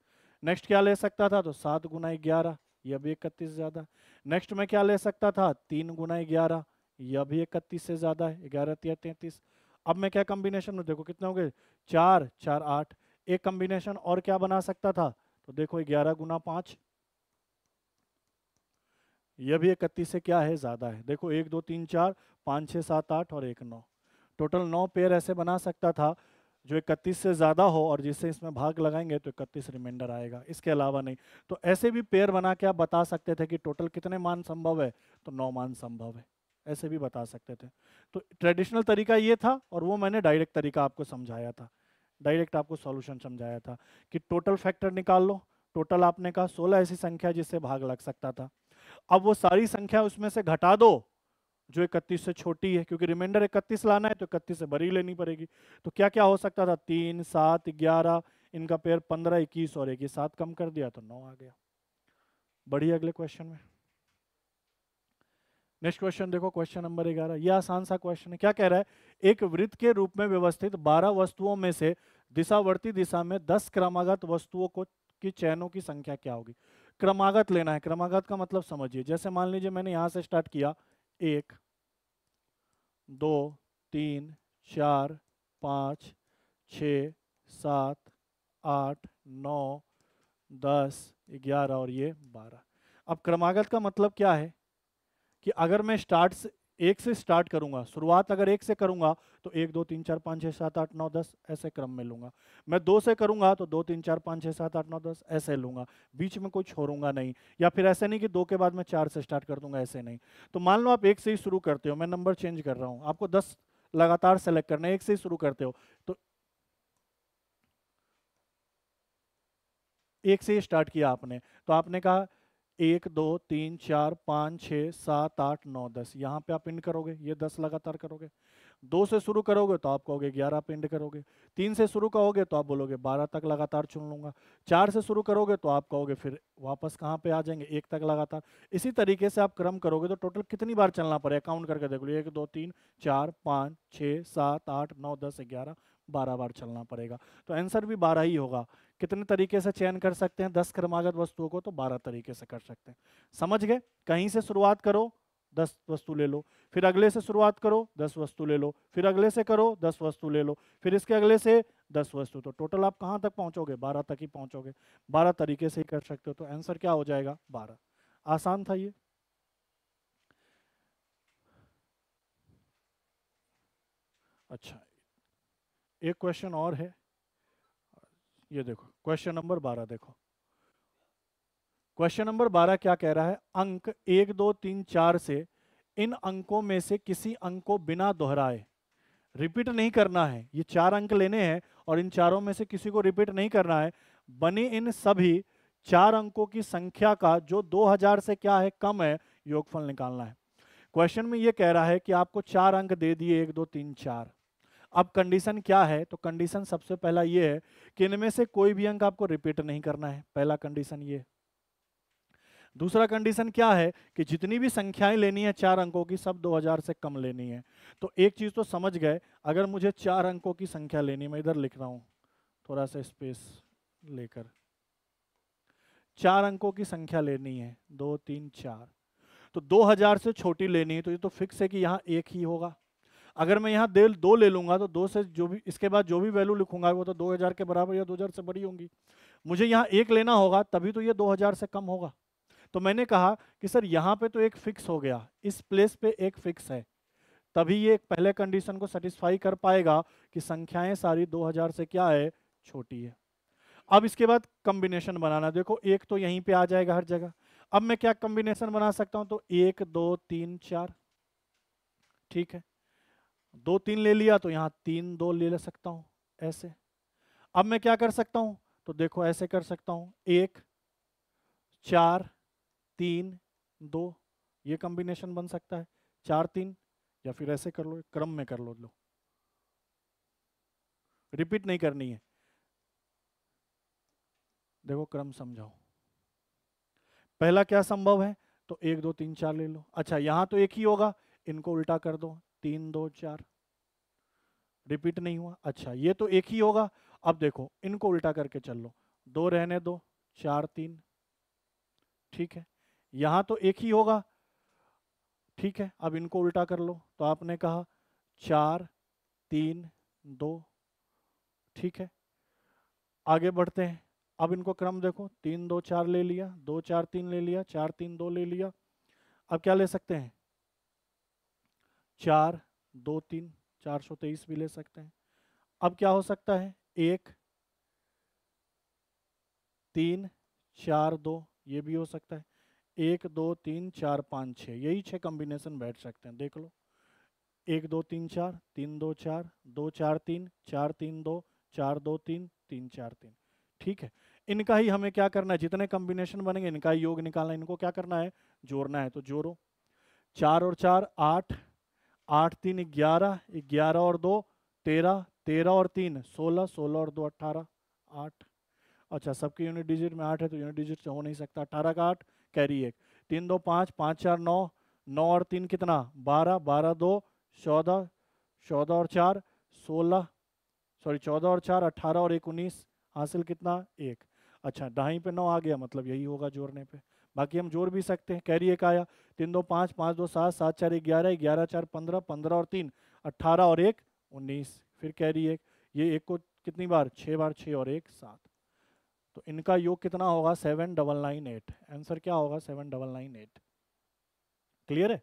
नेक्स्ट क्या ले सकता था तो सात गुना ग्यारह यह भी इकतीस से ज़्यादा नेक्स्ट में क्या ले सकता था तीन गुना ग्यारह यह भी इकतीस से ज़्यादा है ग्यारह तैतीस अब मैं क्या कॉम्बिनेशन में देखो कितने हो गए चार चार आठ एक कॉम्बिनेशन और क्या बना सकता था तो देखो ग्यारह गुना पांच यह भी इकतीस से क्या है ज्यादा है देखो एक दो तीन चार पाँच छः सात आठ और एक नौ टोटल नौ पेयर ऐसे बना सकता था जो इकतीस से ज़्यादा हो और जिससे इसमें भाग लगाएंगे तो इकतीस रिमाइंडर आएगा इसके अलावा नहीं तो ऐसे भी पेयर बना के आप बता सकते थे कि टोटल कितने मान संभव है तो नौ मान संभव है ऐसे भी बता सकते थे तो ट्रेडिशनल तरीका ये था और वो मैंने डायरेक्ट तरीका आपको समझाया था डायरेक्ट आपको सॉल्यूशन समझाया था कि टोटल फैक्टर निकाल लो टोटल आपने कहा सोलह ऐसी संख्या जिससे भाग लग सकता था अब वो सारी संख्या उसमें से घटा दो जो इकतीस से छोटी है क्योंकि रिमाइंडर इकतीस लाना है तो इकतीस से बड़ी लेनी पड़ेगी तो क्या क्या हो सकता था तीन सात ग्यारह इनका पेयर पंद्रह इक्कीस और एक ये सात कम कर दिया तो नौ आ गया बढ़िया अगले क्वेश्चन में नेक्स्ट क्वेश्चन देखो क्वेश्चन नंबर ग्यारह यह आसान सा क्वेश्चन है क्या कह रहा है एक वृत्त के रूप में व्यवस्थित बारह वस्तुओं में से दिशावर्ती दिशा में दस क्रमागत वस्तुओं को की चयनों की संख्या क्या होगी क्रमागत लेना है क्रमागत का मतलब समझिए जैसे मान लीजिए मैंने यहां से स्टार्ट किया एक दो तीन चार पाँच छ सात आठ नौ दस ग्यारह और ये बारह अब क्रमागत का मतलब क्या है कि अगर मैं स्टार्ट से एक से स्टार्ट करूंगा शुरुआत अगर एक से करूंगा तो एक दो तीन चार पाँच छः सात आठ नौ दस ऐसे क्रम में लूंगा मैं दो से करूंगा तो दो तीन चार पाँच छः सात आठ नौ दस ऐसे लूंगा बीच में कोई छोड़ूंगा नहीं या फिर ऐसे नहीं कि दो के बाद मैं चार से स्टार्ट कर दूंगा ऐसे नहीं तो मान लो आप एक से ही शुरू करते हो मैं नंबर चेंज कर रहा हूँ आपको दस लगातार सेलेक्ट करना है एक से ही शुरू करते हो तो एक से ही स्टार्ट किया आपने तो आपने कहा एक दो तीन चार पाँच छः सात आठ नौ दस यहाँ पे आप पिंड करोगे ये दस लगातार करोगे दो से शुरू करोगे तो आप कहोगे ग्यारह पिंड करोगे तीन से शुरू कहोगे तो आप बोलोगे बारह तक लगातार चुन लूँगा चार से शुरू करोगे तो आप कहोगे फिर वापस कहाँ पे आ जाएंगे एक तक लगातार इसी तरीके से आप क्रम करोगे तो टोटल कितनी बार चलना पड़ेगा काउंट करके देख लो एक दो तीन चार पाँच छः सात आठ नौ दस ग्यारह बारह बार चलना पड़ेगा तो आंसर भी बारह ही होगा कितने तरीके से चयन कर सकते हैं दस क्रमागत वस्तुओं को तो बारह तरीके से कर सकते हैं समझ गए कहीं से शुरुआत करो दस वस्तु ले लो फिर अगले से शुरुआत करो दस वस्तु ले लो फिर अगले से करो दस वस्तु ले लो फिर इसके अगले से दस वस्तु तो टोटल आप कहाँ तक पहुँचोगे बारह तक ही पहुँचोगे बारह तरीके से ही कर सकते हो तो आंसर क्या हो जाएगा बारह आसान था ये अच्छा एक क्वेश्चन और है ये देखो क्वेश्चन नंबर बारह देखो क्वेश्चन नंबर बारह क्या कह रहा है अंक एक दो तीन चार से इन अंकों में से किसी अंक को बिना दोहराए रिपीट नहीं करना है ये चार अंक लेने हैं और इन चारों में से किसी को रिपीट नहीं करना है बने इन सभी चार अंकों की संख्या का जो 2000 से क्या है कम है योगफल निकालना है क्वेश्चन में ये कह रहा है कि आपको चार अंक दे दिए एक दो तीन चार अब कंडीशन क्या है तो कंडीशन सबसे पहला ये है कि इनमें से कोई भी अंक आपको रिपीट नहीं करना है पहला कंडीशन ये दूसरा कंडीशन क्या है कि जितनी भी संख्याएं लेनी है चार अंकों की सब 2000 से कम लेनी है तो एक चीज़ तो समझ गए अगर मुझे चार अंकों की संख्या लेनी मैं इधर लिख रहा हूं थोड़ा सा स्पेस लेकर चार अंकों की संख्या लेनी है दो तीन चार तो 2000 से छोटी लेनी है तो ये तो फिक्स है कि यहाँ एक ही होगा अगर मैं यहाँ दे दो ले लूँगा तो दो से जो भी इसके बाद जो भी वैल्यू लिखूंगा वो तो दो हज़ार के बराबर या दो हज़ार से बड़ी होंगी मुझे यहाँ एक लेना होगा तभी तो ये दो हज़ार से कम होगा तो मैंने कहा कि सर यहाँ पे तो एक फिक्स हो गया इस प्लेस पे एक फिक्स है तभी ये पहले कंडीशन को सेटिस्फाई कर पाएगा कि संख्याएं सारी दो से क्या है छोटी है अब इसके बाद कम्बिनेशन बनाना देखो एक तो यहीं पर आ जाएगा हर जगह अब मैं क्या कम्बिनेशन बना सकता हूँ तो एक दो तीन चार ठीक है दो तीन ले लिया तो यहाँ तीन दो ले ले सकता हूँ ऐसे अब मैं क्या कर सकता हूँ तो देखो ऐसे कर सकता हूँ एक चार तीन दो ये कॉम्बिनेशन बन सकता है चार तीन या फिर ऐसे कर लो क्रम में कर लो लो रिपीट नहीं करनी है देखो क्रम समझाओ पहला क्या संभव है तो एक दो तीन चार ले लो अच्छा यहां तो एक ही होगा इनको उल्टा कर दो तीन दो चार रिपीट नहीं हुआ अच्छा ये तो एक ही होगा अब देखो इनको उल्टा करके चल लो दो रहने दो चार तीन ठीक है यहां तो एक ही होगा ठीक है अब इनको उल्टा कर लो तो आपने कहा चार तीन दो ठीक है आगे बढ़ते हैं अब इनको क्रम देखो तीन दो चार ले लिया दो चार तीन ले लिया चार तीन दो ले लिया अब क्या ले सकते हैं चार दो तीन चार सौ तेईस भी ले सकते हैं अब क्या हो सकता है एक तीन चार दो ये भी हो सकता है एक दो तीन चार पाँच छः यही छः कॉम्बिनेशन बैठ सकते हैं देख लो एक दो तीन चार तीन दो चार दो चार तीन चार तीन दो चार दो तीन तीन चार तीन ठीक है इनका ही हमें क्या करना है जितने कॉम्बिनेशन बनेंगे इनका योग निकालना है इनको क्या करना है जोड़ना है तो जोड़ो चार और चार आठ आठ तीन ग्यारह ग्यारह और दो तेरह तेरह और तीन सोलह सोलह और दो अट्ठारह आठ अच्छा सबके यूनिट डिजिट में आठ है तो यूनिट डिजिट से हो नहीं सकता अठारह का आठ कैरी एक तीन दो पाँच पाँच चार नौ नौ और तीन कितना बारह बारह दो चौदह चौदह और चार सोलह सॉरी चौदह और चार अट्ठारह और एक उन्नीस हासिल कितना एक अच्छा ढाई पे नौ आ गया मतलब यही होगा जोड़ने पर बाकी हम जोड़ भी सकते हैं कैरी एक आया तीन दो पाँच पाँच दो सात सात चार ग्यारह ग्यारह चार पंद्रह पंद्रह और तीन अट्ठारह और एक उन्नीस फिर कैरी एक ये एक को कितनी बार छः बार छः और एक सात तो इनका योग कितना होगा seven double nine eight answer क्या होगा seven double nine eight clear है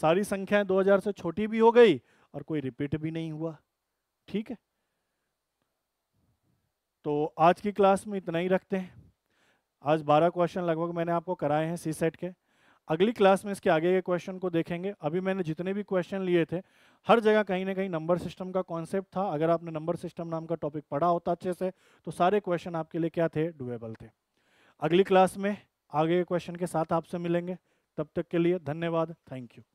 सारी संख्याएं 2000 से छोटी भी हो गई और कोई रिपीट भी नहीं हुआ ठीक है तो आज की क्लास में इतना ही रखते हैं आज 12 क्वेश्चन लगभग मैंने आपको कराए हैं सी सेट के अगली क्लास में इसके आगे के क्वेश्चन को देखेंगे अभी मैंने जितने भी क्वेश्चन लिए थे हर जगह कहीं ना कहीं नंबर सिस्टम का कॉन्सेप्ट था अगर आपने नंबर सिस्टम नाम का टॉपिक पढ़ा होता अच्छे से तो सारे क्वेश्चन आपके लिए क्या थे डुएबल थे अगली क्लास में आगे के क्वेश्चन के साथ आपसे मिलेंगे तब तक के लिए धन्यवाद थैंक यू